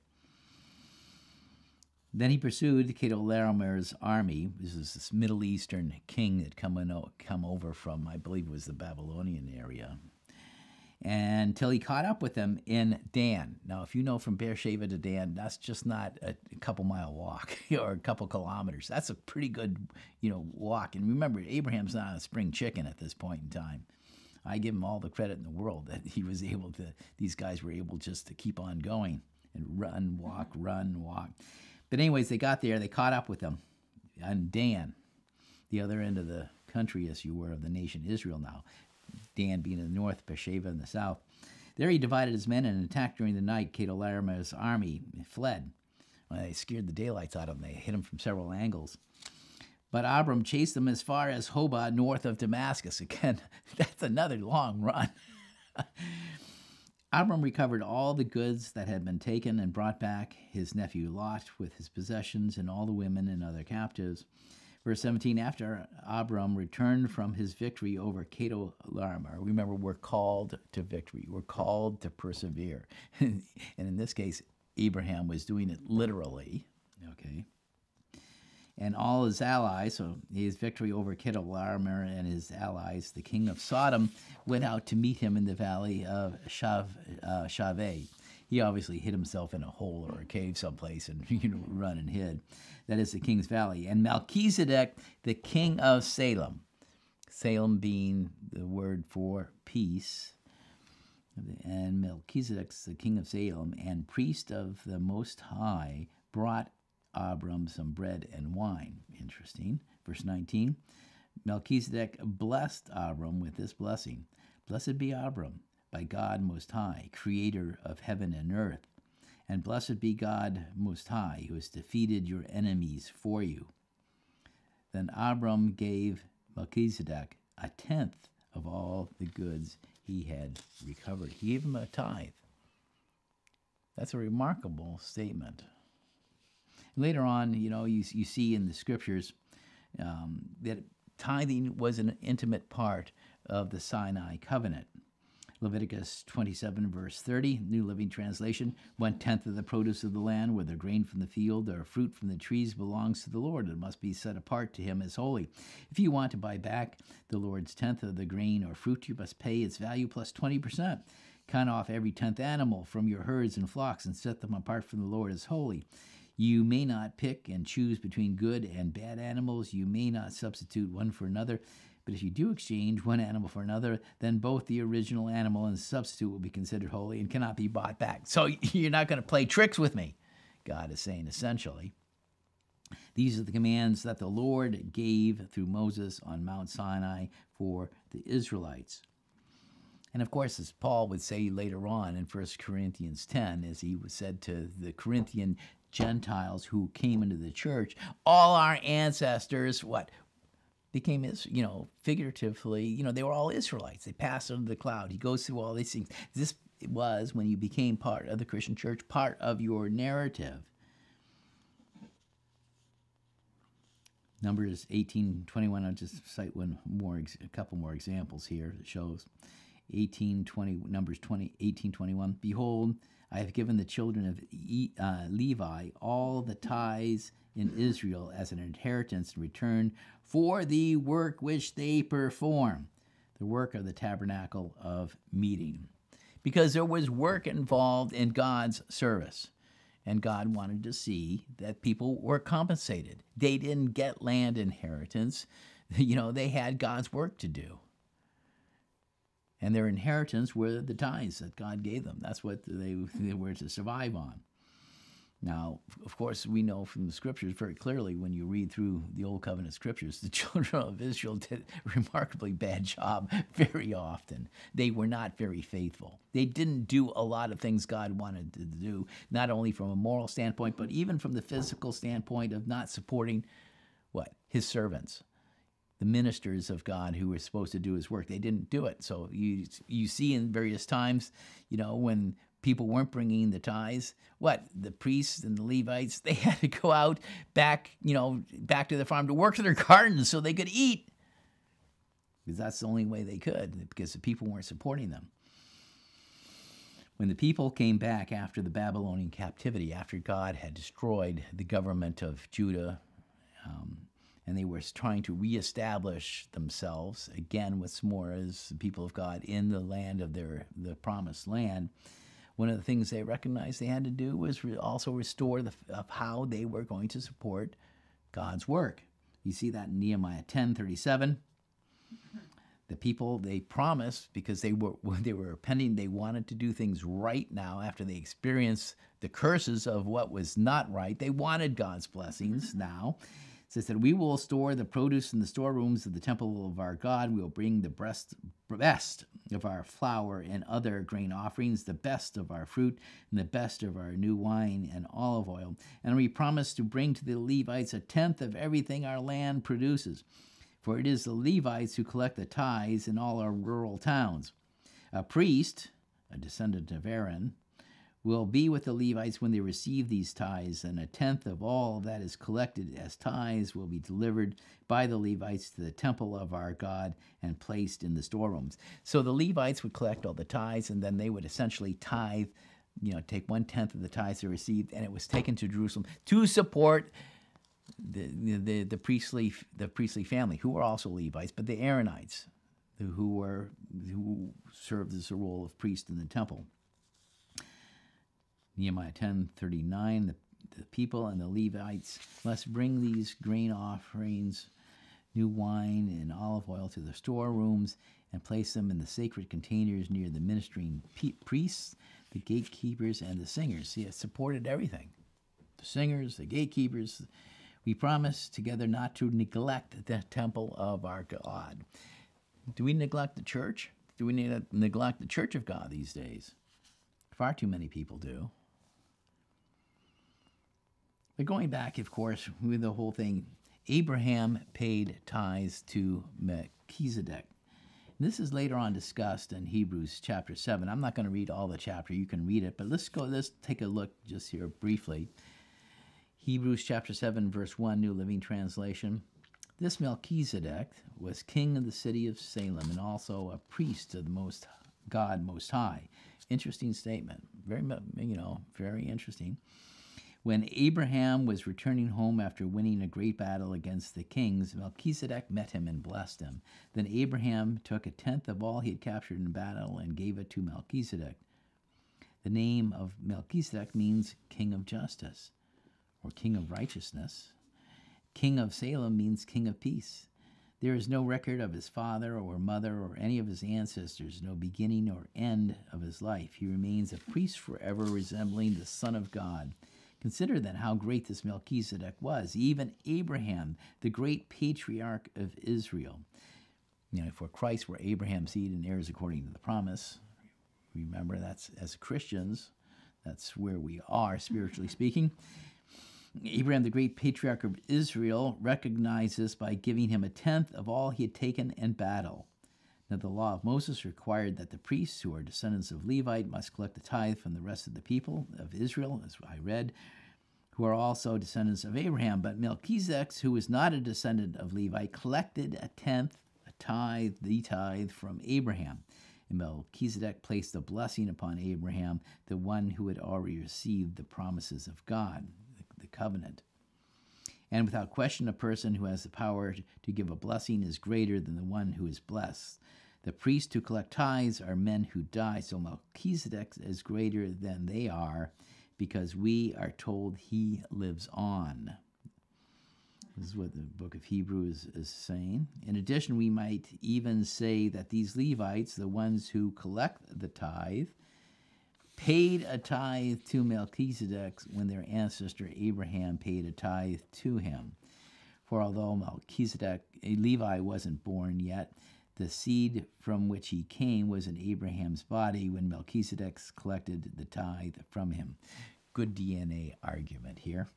Then he pursued Cato Laramer's army. This is this Middle Eastern king that come, in, come over from, I believe, was the Babylonian area until he caught up with them in Dan. Now, if you know from Beersheba to Dan, that's just not a couple mile walk or a couple kilometers. That's a pretty good, you know, walk. And remember, Abraham's not a spring chicken at this point in time. I give him all the credit in the world that he was able to. These guys were able just to keep on going and run, walk, run, walk. But anyways, they got there. They caught up with them on Dan, the other end of the country, as you were of the nation Israel now. Dan being in the north, Beersheba in the south. There he divided his men and attacked during the night Catalaroma's army fled. Well, they scared the daylights out of him. They hit him from several angles. But Abram chased them as far as Hobah, north of Damascus. Again, that's another long run. Abram recovered all the goods that had been taken and brought back his nephew Lot with his possessions and all the women and other captives. Verse 17 After Abram returned from his victory over Cato Larimer, remember, we're called to victory, we're called to persevere. and in this case, Abraham was doing it literally, okay? And all his allies, so his victory over Cato and his allies, the king of Sodom, went out to meet him in the valley of Shav, uh, Shaveh he obviously hid himself in a hole or a cave someplace and you know run and hid. That is the king's valley. And Melchizedek, the king of Salem, Salem being the word for peace, and Melchizedek, the king of Salem and priest of the Most High, brought Abram some bread and wine. Interesting. Verse 19 Melchizedek blessed Abram with this blessing Blessed be Abram by God Most High, Creator of heaven and earth. And blessed be God Most High, who has defeated your enemies for you. Then Abram gave Melchizedek a tenth of all the goods he had recovered. He gave him a tithe. That's a remarkable statement. Later on, you know, you, you see in the scriptures um, that tithing was an intimate part of the Sinai covenant. Leviticus 27, verse 30, New Living Translation One tenth of the produce of the land, whether grain from the field or fruit from the trees, belongs to the Lord and must be set apart to him as holy. If you want to buy back the Lord's tenth of the grain or fruit, you must pay its value plus 20%. Cut off every tenth animal from your herds and flocks and set them apart from the Lord as holy. You may not pick and choose between good and bad animals. You may not substitute one for another. But if you do exchange one animal for another, then both the original animal and the substitute will be considered holy and cannot be bought back. So you're not going to play tricks with me, God is saying essentially. These are the commands that the Lord gave through Moses on Mount Sinai for the Israelites. And of course, as Paul would say later on in 1 Corinthians 10, as he was said to the Corinthian Gentiles who came into the church, all our ancestors, what, became as you know, figuratively, you know, they were all Israelites. They passed under the cloud. He goes through all these things. This was when you became part of the Christian church, part of your narrative. Numbers 18, 21, I'll just cite one more, a couple more examples here that shows 18, 20, Numbers 20, 18, 21. Behold, I have given the children of e, uh, Levi all the tithes in Israel as an inheritance in return for the work which they perform, the work of the tabernacle of meeting. Because there was work involved in God's service. And God wanted to see that people were compensated. They didn't get land inheritance. You know, they had God's work to do. And their inheritance were the tithes that God gave them. That's what they, they were to survive on. Now, of course, we know from the scriptures very clearly when you read through the Old Covenant scriptures, the children of Israel did a remarkably bad job very often. They were not very faithful. They didn't do a lot of things God wanted to do, not only from a moral standpoint, but even from the physical standpoint of not supporting what? His servants. The ministers of God who were supposed to do his work, they didn't do it. So you you see in various times, you know, when people weren't bringing the tithes. What the priests and the Levites they had to go out back, you know, back to the farm to work their gardens so they could eat. Because that's the only way they could, because the people weren't supporting them. When the people came back after the Babylonian captivity, after God had destroyed the government of Judah, um, and they were trying to reestablish themselves again with more as the people of God in the land of their the promised land. One of the things they recognized they had to do was re- also restore the, of how they were going to support God's work. You see that in Nehemiah 10:37. The people they promised because they were they were repenting, they wanted to do things right now after they experienced the curses of what was not right. They wanted God's blessings mm-hmm. now. They said, We will store the produce in the storerooms of the temple of our God. We will bring the best, best of our flour and other grain offerings, the best of our fruit, and the best of our new wine and olive oil. And we promise to bring to the Levites a tenth of everything our land produces. For it is the Levites who collect the tithes in all our rural towns. A priest, a descendant of Aaron, will be with the Levites when they receive these tithes, and a tenth of all that is collected as tithes will be delivered by the Levites to the temple of our God and placed in the storerooms. So the Levites would collect all the tithes, and then they would essentially tithe, you know, take one tenth of the tithes they received, and it was taken to Jerusalem to support. The, the, the priestly the priestly family who were also Levites, but the Aaronites, who were who served as a role of priest in the temple. Nehemiah 10:39, the, the people and the Levites must bring these grain offerings, new wine and olive oil to the storerooms and place them in the sacred containers near the ministering priests, the gatekeepers, and the singers. See, it supported everything. The singers, the gatekeepers. We promise together not to neglect the temple of our God. Do we neglect the church? Do we neglect the church of God these days? Far too many people do. But going back, of course, with the whole thing, Abraham paid tithes to Melchizedek. This is later on discussed in Hebrews chapter 7. I'm not going to read all the chapter, you can read it, but let's go let's take a look just here briefly. Hebrews chapter 7 verse 1 New Living Translation. This Melchizedek was king of the city of Salem and also a priest of the most God most high. Interesting statement. Very you know, very interesting. When Abraham was returning home after winning a great battle against the kings, Melchizedek met him and blessed him. Then Abraham took a tenth of all he had captured in battle and gave it to Melchizedek. The name of Melchizedek means king of justice or king of righteousness. King of Salem means king of peace. There is no record of his father or mother or any of his ancestors, no beginning or end of his life. He remains a priest forever, resembling the Son of God. Consider then how great this Melchizedek was, even Abraham, the great patriarch of Israel. You know, for Christ were Abraham's seed and heirs according to the promise. Remember, that's as Christians, that's where we are, spiritually speaking. Abraham, the great patriarch of Israel, recognized this by giving him a tenth of all he had taken in battle that the law of Moses required that the priests, who are descendants of Levite, must collect the tithe from the rest of the people of Israel, as I read, who are also descendants of Abraham. But Melchizedek, who was not a descendant of Levi, collected a tenth, a tithe, the tithe from Abraham. And Melchizedek placed a blessing upon Abraham, the one who had already received the promises of God, the covenant. And without question, a person who has the power to give a blessing is greater than the one who is blessed. The priests who collect tithes are men who die, so Melchizedek is greater than they are because we are told he lives on. This is what the book of Hebrews is, saying. In addition, we might even say that these Levites, the ones who collect the tithe, paid a tithe to Melchizedek when their ancestor Abraham paid a tithe to him. For although Melchizedek, Levi wasn't born yet, the seed from which he came was in Abraham's body when Melchizedek collected the tithe from him. Good DNA argument here.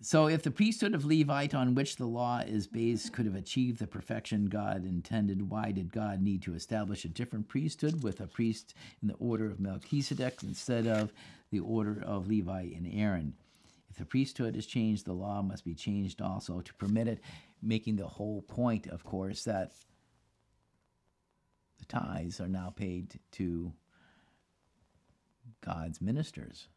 So, if the priesthood of Levite on which the law is based could have achieved the perfection God intended, why did God need to establish a different priesthood with a priest in the order of Melchizedek instead of the order of Levi and Aaron? If the priesthood is changed, the law must be changed also to permit it, making the whole point, of course, that the tithes are now paid to God's ministers.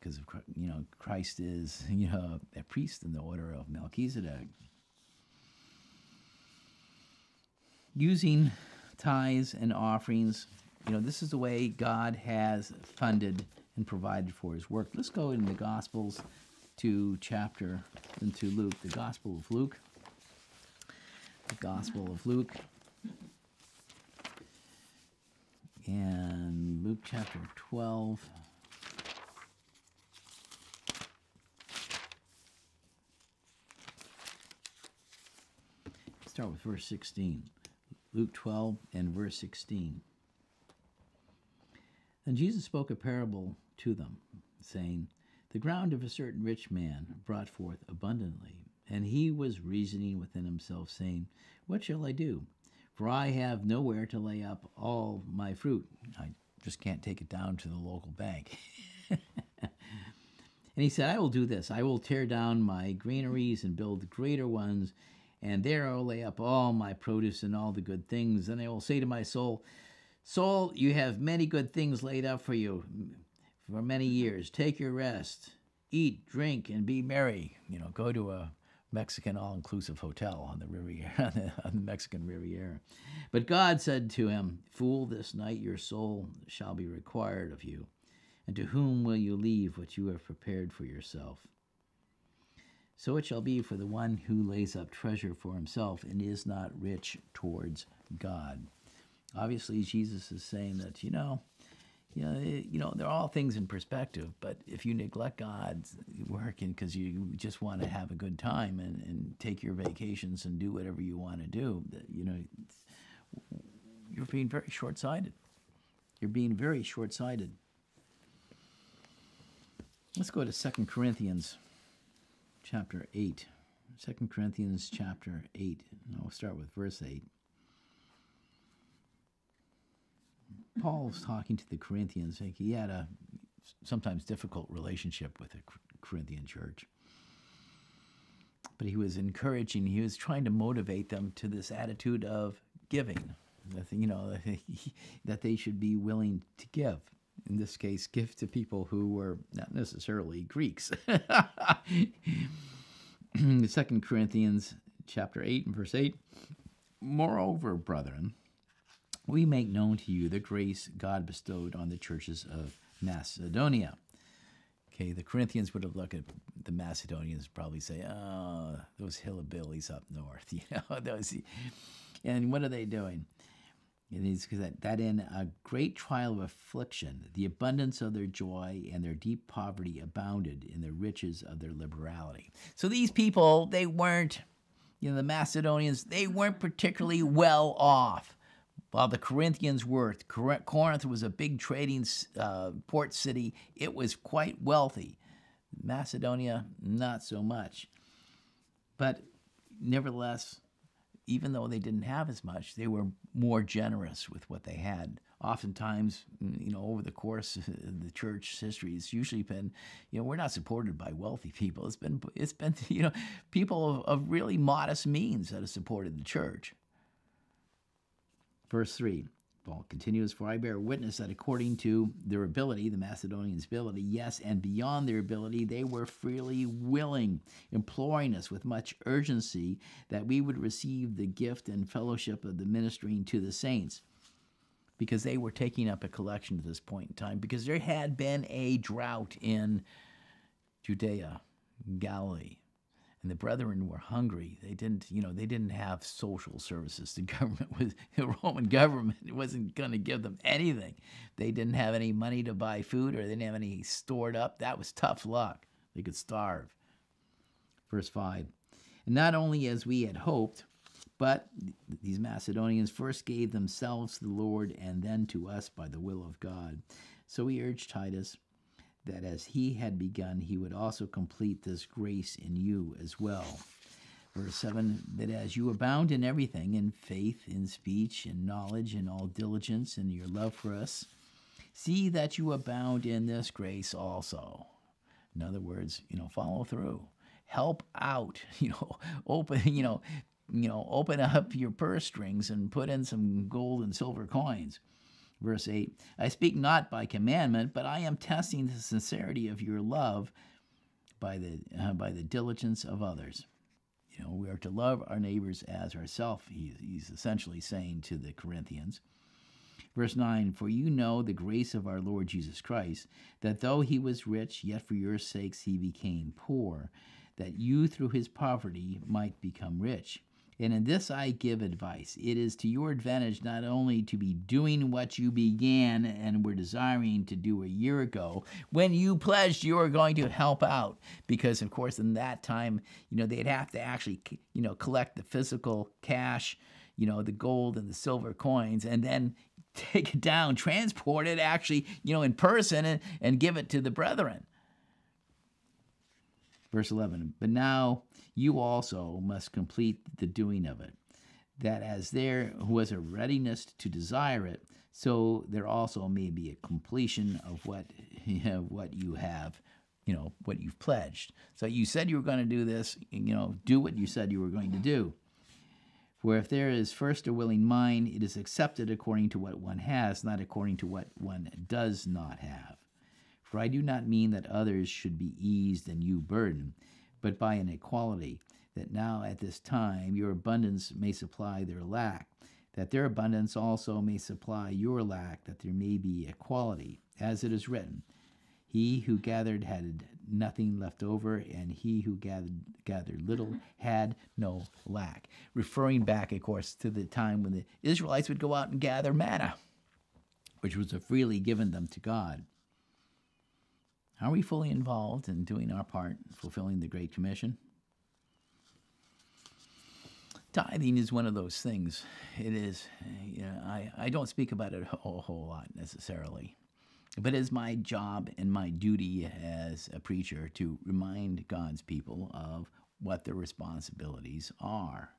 Because you know Christ is you know a priest in the order of Melchizedek. Using tithes and offerings, you know this is the way God has funded and provided for His work. Let's go in the Gospels to chapter into Luke, the Gospel of Luke. The Gospel of Luke. and Luke chapter 12. Start with verse 16. Luke 12 and verse 16. Then Jesus spoke a parable to them, saying, The ground of a certain rich man brought forth abundantly. And he was reasoning within himself, saying, What shall I do? for I have nowhere to lay up all my fruit. I just can't take it down to the local bank. and he said, I will do this. I will tear down my granaries and build greater ones, and there I will lay up all my produce and all the good things. And I will say to my soul, Soul, you have many good things laid up for you for many years. Take your rest, eat, drink, and be merry. You know, go to a Mexican all inclusive hotel on the Riviera, on the Mexican Riviera. But God said to him, Fool, this night your soul shall be required of you. And to whom will you leave what you have prepared for yourself? So it shall be for the one who lays up treasure for himself and is not rich towards God. Obviously, Jesus is saying that, you know, you know, it, eh, you know, they're all things in perspective. But if you neglect God's work because you just want to have a good time and, and take your vacations and do whatever you want to do, you know, you're being very short sighted. You're being very short sighted. Let's go to 2 Corinthians chapter 8. 2 Corinthians chapter 8. And I'll start with verse 8. Paul's talking to the Corinthians. He had a sometimes difficult relationship with the Corinthian church. But he was encouraging, he was trying to motivate them to this attitude of giving, you know, that they should be willing to give. In this case, give to people who were not necessarily Greeks. Second Corinthians chapter 8 and verse 8. Moreover, brethren, we make known to you the grace God bestowed on the churches of Macedonia. Okay, the Corinthians would have looked at the Macedonians probably say, "Oh, those hillbillies up north, you know those." And what are they doing? It is that, that in a great trial of affliction, the abundance of their joy and their deep poverty abounded in the riches of their liberality. So these people, they weren't, you know, the Macedonians, they weren't particularly well off. While the Corinthians were, Corinth was a big trading uh, port city. It was quite wealthy. Macedonia, not so much. But nevertheless, even though they didn't have as much, they were more generous with what they had. Oftentimes, mm, you know, over the course of the church's history, it's usually been, you know, we're not supported by wealthy people. It's been, it's been, you know, people of, of really modest means that have supported the church. Verse 3 Paul continues, For I bear witness that according to their ability, the Macedonians' ability, yes, and beyond their ability, they were freely willing, imploring us with much urgency that we would receive the gift and fellowship of the ministering to the saints. Because they were taking up a collection at this point in time, because there had been a drought in Judea, Galilee, and the brethren were hungry. They didn't, you know, they didn't have social services. The government was the Roman government wasn't going to give them anything. They didn't have any money to buy food, or they didn't have any stored up. That was tough luck. They could starve. Verse five, and not only as we had hoped, but these Macedonians first gave themselves to the Lord, and then to us by the will of God. So we urge Titus that as he had begun, he would also complete this grace in you as well. Verse 7 That as you abound in everything, in faith, in speech, in knowledge, in all diligence, in your love for us, see that you abound in this grace also. In other words, you know, follow through. Help out, you know, open, you know, you know, open up your purse strings and put in some gold and silver coins. Verse 8 I speak not by commandment, but I am testing the sincerity of your love by the, uh, by the diligence of others. You know, we are to love our neighbors as ourselves, he, he's essentially saying to the Corinthians. Verse 9 For you know the grace of our Lord Jesus Christ, that though he was rich, yet for your sakes he became poor, that you through his poverty might become rich. And in this I give advice. It is to your advantage not only to be doing what you began and were desiring to do a year ago, when you pledged you were going to help out, because of course in that time, you know, they'd have to actually, you know, collect the physical cash, you know, the gold and the silver coins, and then take it down, transport it actually, you know, in person and, and give it to the brethren. Verse 11 But now you also must complete the doing of it, that as there was a readiness to desire it, so there also may be a completion of what, you have, what you have you know what you've pledged so you said you were going to do this you know do what you said you were going to do for if there is first a willing mind it is accepted according to what one has not according to what one does not have for I do not mean that others should be eased and you burdened, but by an equality, that now at this time your abundance may supply their lack, that their abundance also may supply your lack, that there may be equality, as it is written. He who gathered had nothing left over, and he who gathered, gathered little had no lack. Referring back, of course, to the time when the Israelites would go out and gather manna, which was freely given them to God. Are we fully involved in doing our part, fulfilling the Great Commission? Tithing is one of those things. It is, you know, I, I don't speak about it a whole, whole lot necessarily, but it's my job and my duty as a preacher to remind God's people of what their responsibilities are.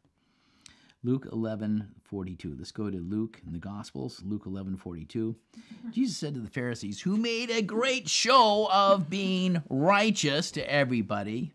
Luke 11, 42. Let's go to Luke in the Gospels, Luke 11, 42. Jesus said to the Pharisees, who made a great show of being righteous to everybody,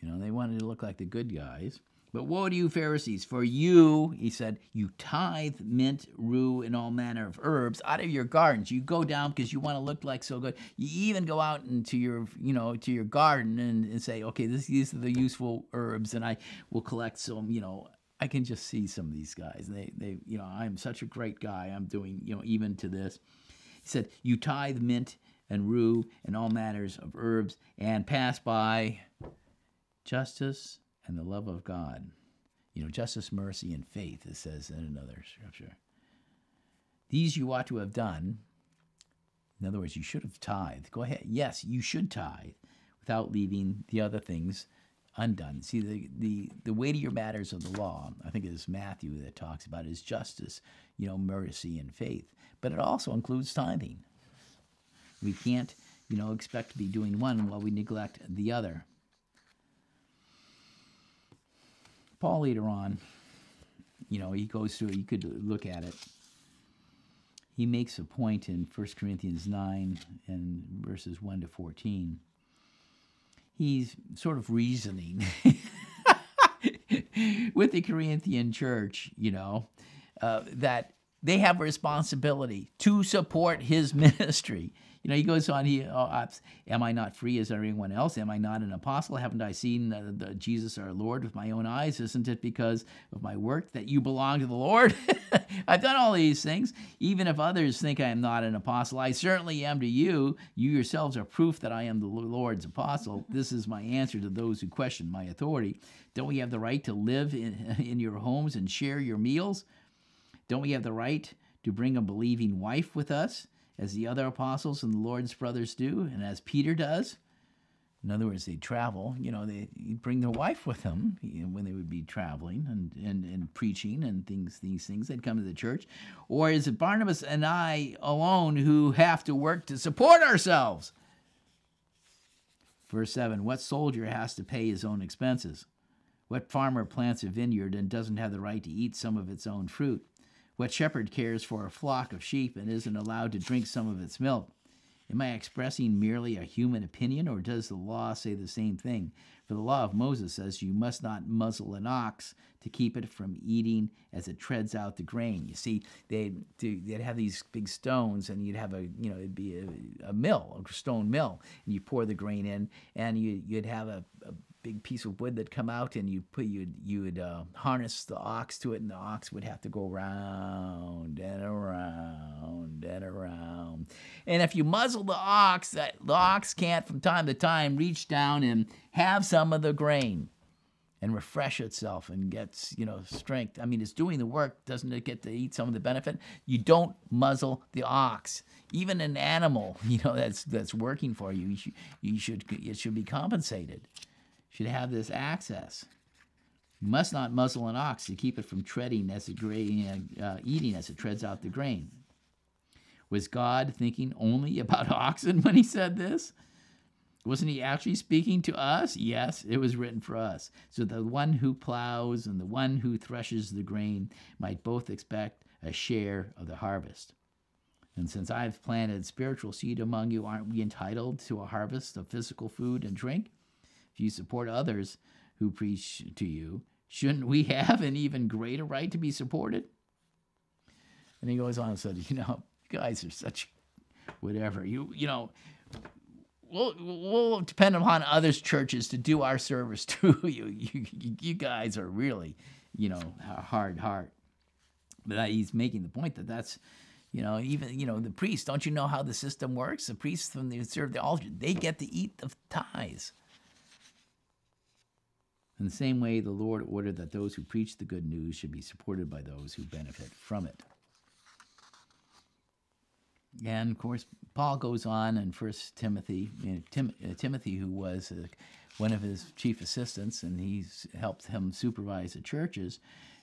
you know, they wanted to look like the good guys. But woe to you, Pharisees, for you, he said, you tithe mint, rue, and all manner of herbs out of your gardens. You go down because you want to look like so good. You even go out into your, you know, to your garden and, and say, okay, this, these are the useful herbs, and I will collect some, you know, I can just see some of these guys. They, they, you know, I'm such a great guy. I'm doing, you know, even to this. He said, You tithe mint and rue and all manners of herbs, and pass by justice, and the love of God. You know, justice, mercy, and faith, it says in another scripture. These you ought to have done. In other words, you should have tithed. Go ahead. Yes, you should tithe without leaving the other things undone. See, the, the, the weightier matters of the law, I think it is Matthew that talks about, is justice, you know, mercy, and faith. But it also includes tithing. We can't, you know, expect to be doing one while we neglect the other. Paul later on, you know, he goes through, you could look at it. He makes a point in 1 Corinthians 9 and verses 1 to 14. He's sort of reasoning with the Corinthian church, you know, uh, that they have a responsibility to support his ministry. You know, he goes on, he, oh, am I not free as everyone else? Am I not an apostle? Haven't I seen the, the Jesus our Lord with my own eyes? Isn't it because of my work that you belong to the Lord? I've done all these things. Even if others think I am not an apostle, I certainly am to you. You yourselves are proof that I am the Lord's apostle. Mm-hmm. This is my answer to those who question my authority. Don't we have the right to live in, in your homes and share your meals? Don't we have the right to bring a believing wife with us, as the other apostles and the Lord's brothers do, and as Peter does? In other words, they travel, you know, they bring their wife with them when they would be traveling and, and, and preaching and things, these things They'd come to the church. Or is it Barnabas and I alone who have to work to support ourselves? Verse 7 What soldier has to pay his own expenses? What farmer plants a vineyard and doesn't have the right to eat some of its own fruit? What shepherd cares for a flock of sheep and isn't allowed to drink some of its milk? Am I expressing merely a human opinion, or does the law say the same thing? For the law of Moses says you must not muzzle an ox to keep it from eating as it treads out the grain. You see, they'd, they'd have these big stones, and you'd have a, you know, it'd be a, a mill, a stone mill, and you pour the grain in, and you, would have a, a big piece of wood that come out, and you put you'd you'd uh, harness the ox to it, and the ox would have to go round and around and around. And if you muzzle the ox, the ox can't from time to time reach down and have some of the grain and refresh itself and gets you know strength i mean it's doing the work doesn't it get to eat some of the benefit you don't muzzle the ox even an animal you know that's that's working for you you should, you should it should be compensated should have this access. You must not muzzle an ox to keep it from treading as it grain, uh, uh, eating as it treads out the grain. Was God thinking only about oxen when he said this? Wasn't he actually speaking to us? Yes, it was written for us. So the one who plows and the one who threshes the grain might both expect a share of the harvest. And since I've planted spiritual seed among you, aren't we entitled to a harvest of physical food and drink? you support others who preach to you? Shouldn't we have an even greater right to be supported? And he goes on and says, You know, you guys are such whatever. You, you know, we'll, we'll depend upon others' churches to do our service to you. You, you guys are really, you know, hard heart. But he's making the point that that's, you know, even, you know, the priests, don't you know how the system works? The priests, when they serve the altar, they get to eat the tithes. In the same way, the Lord ordered that those who preach the good news should be supported by those who benefit from it. And of course, Paul goes on in First Timothy, you know, Tim, uh, Timothy, who was uh, one of his chief assistants, and he helped him supervise the churches.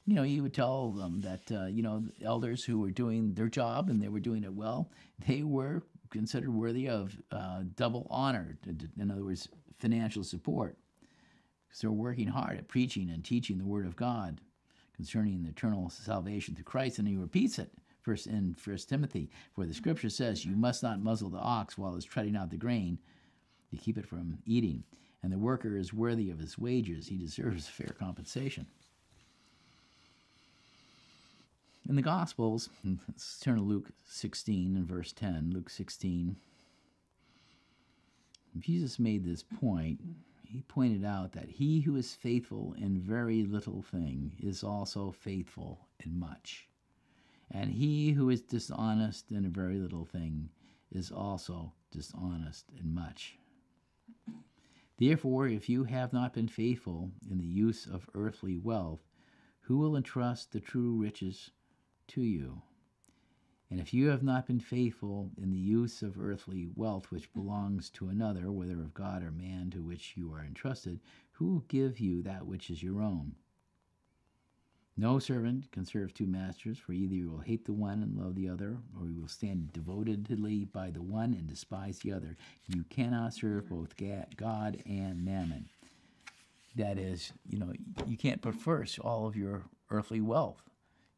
You know, he would tell them that uh, you know elders who were doing their job and they were doing it well, they were considered worthy of uh, double honor. In other words, financial support because they're working hard at preaching and teaching the Word of God concerning the eternal salvation through Christ. And he repeats it first in First Timothy, for the Scripture says, "You must not muzzle the ox while it's treading out the grain, to keep it from eating." And the worker is worthy of his wages; he deserves fair compensation. In the Gospels, let's turn to Luke 16 and verse 10. Luke 16. Jesus made this point he pointed out that he who is faithful in very little thing is also faithful in much. And he who is dishonest in a very little thing is also dishonest in much. Therefore, if you have not been faithful in the use of earthly wealth, who will entrust the true riches to you? And if you have not been faithful in the use of earthly wealth which belongs to another, whether of God or man to which you are entrusted, who will give you that which is your own? No servant can serve two masters, for either you will hate the one and love the other, or you will stand devotedly by the one and despise the other. You cannot serve both God and mammon. That is, you know, you can't put first all of your earthly wealth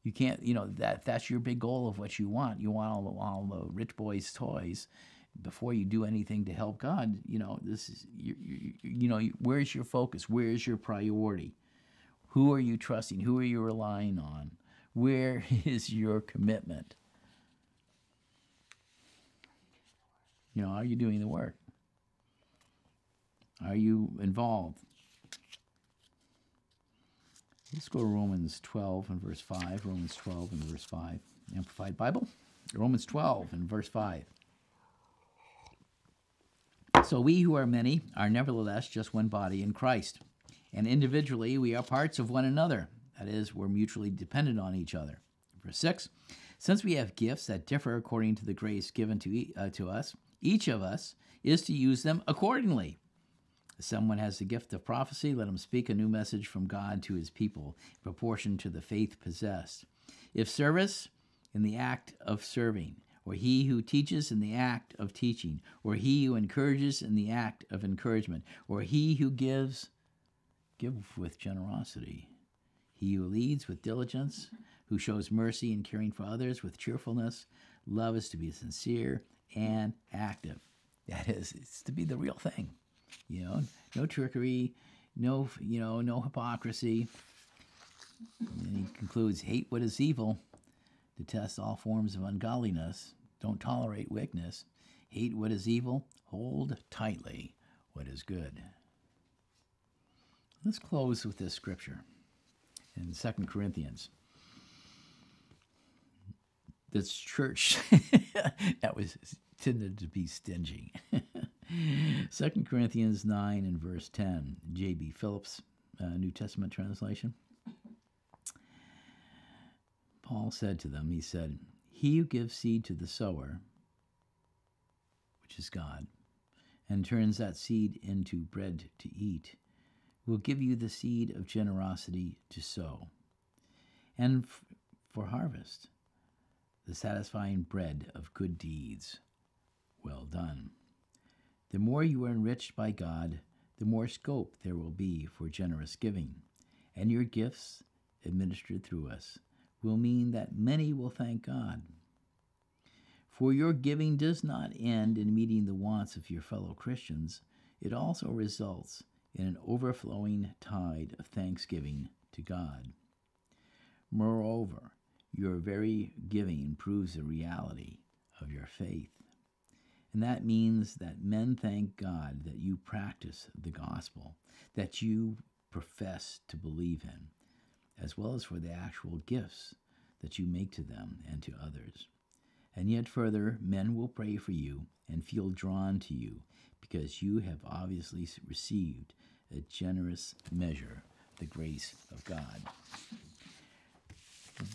you can't, you know, that that's your big goal of what you want. You want all the, all the rich boys' toys. Before you do anything to help God, you know, this is, you, you, you know, where's your focus? Where's your priority? Who are you trusting? Who are you relying on? Where is your commitment? You know, are you doing the work? Are you involved? Let's go to Romans 12 and verse 5. Romans 12 and verse 5. Amplified Bible. Romans 12 and verse 5. So we who are many are nevertheless just one body in Christ. And individually we are parts of one another. That is, we're mutually dependent on each other. Verse 6. Since we have gifts that differ according to the grace given to, uh, to us, each of us is to use them accordingly someone has the gift of prophecy, let him speak a new message from God to his people, in proportion to the faith possessed. If service, in the act of serving, or he who teaches in the act of teaching, or he who encourages in the act of encouragement, or he who gives, give with generosity, he who leads with diligence, who shows mercy in caring for others with cheerfulness. Love is to be sincere and active. That is, it's to be the real thing. You know, no trickery, no, you know, no hypocrisy. And he concludes, hate what is evil, detest all forms of ungodliness, don't tolerate wickedness, hate what is evil, hold tightly what is good. Let's close with this scripture in Second Corinthians. This church that was tended to be stingy. 2 Corinthians 9 and verse 10, J.B. Phillips, uh, New Testament translation. Paul said to them, He said, He who gives seed to the sower, which is God, and turns that seed into bread to eat, will give you the seed of generosity to sow, and f- for harvest, the satisfying bread of good deeds. Well done. The more you are enriched by God, the more scope there will be for generous giving, and your gifts, administered through us, will mean that many will thank God. For your giving does not end in meeting the wants of your fellow Christians, it also results in an overflowing tide of thanksgiving to God. Moreover, your very giving proves the reality of your faith. And that means that men thank God that you practice the gospel, that you profess to believe in, as well as for the actual gifts that you make to them and to others. And yet, further, men will pray for you and feel drawn to you because you have obviously received a generous measure, the grace of God.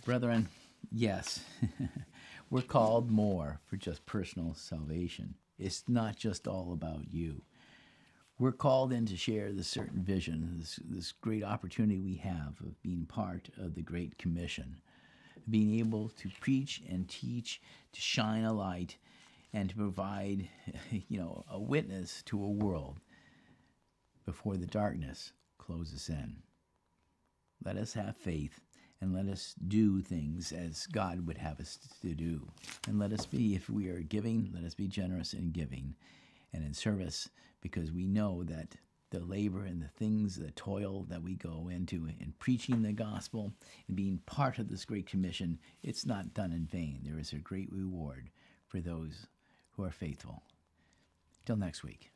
Brethren, yes. We're called more for just personal salvation. It's not just all about you. We're called in to share this certain vision, this, this great opportunity we have of being part of the Great Commission, being able to preach and teach, to shine a light, and to provide, you know, a witness to a world before the darkness closes in. Let us have faith and let us do things as God would have us to do. And let us be, if we are giving, let us be generous in giving and in service because we know that the labor and the things, the toil that we go into in preaching the gospel and being part of this great commission, it's not done in vain. There is a great reward for those who are faithful. Till next week.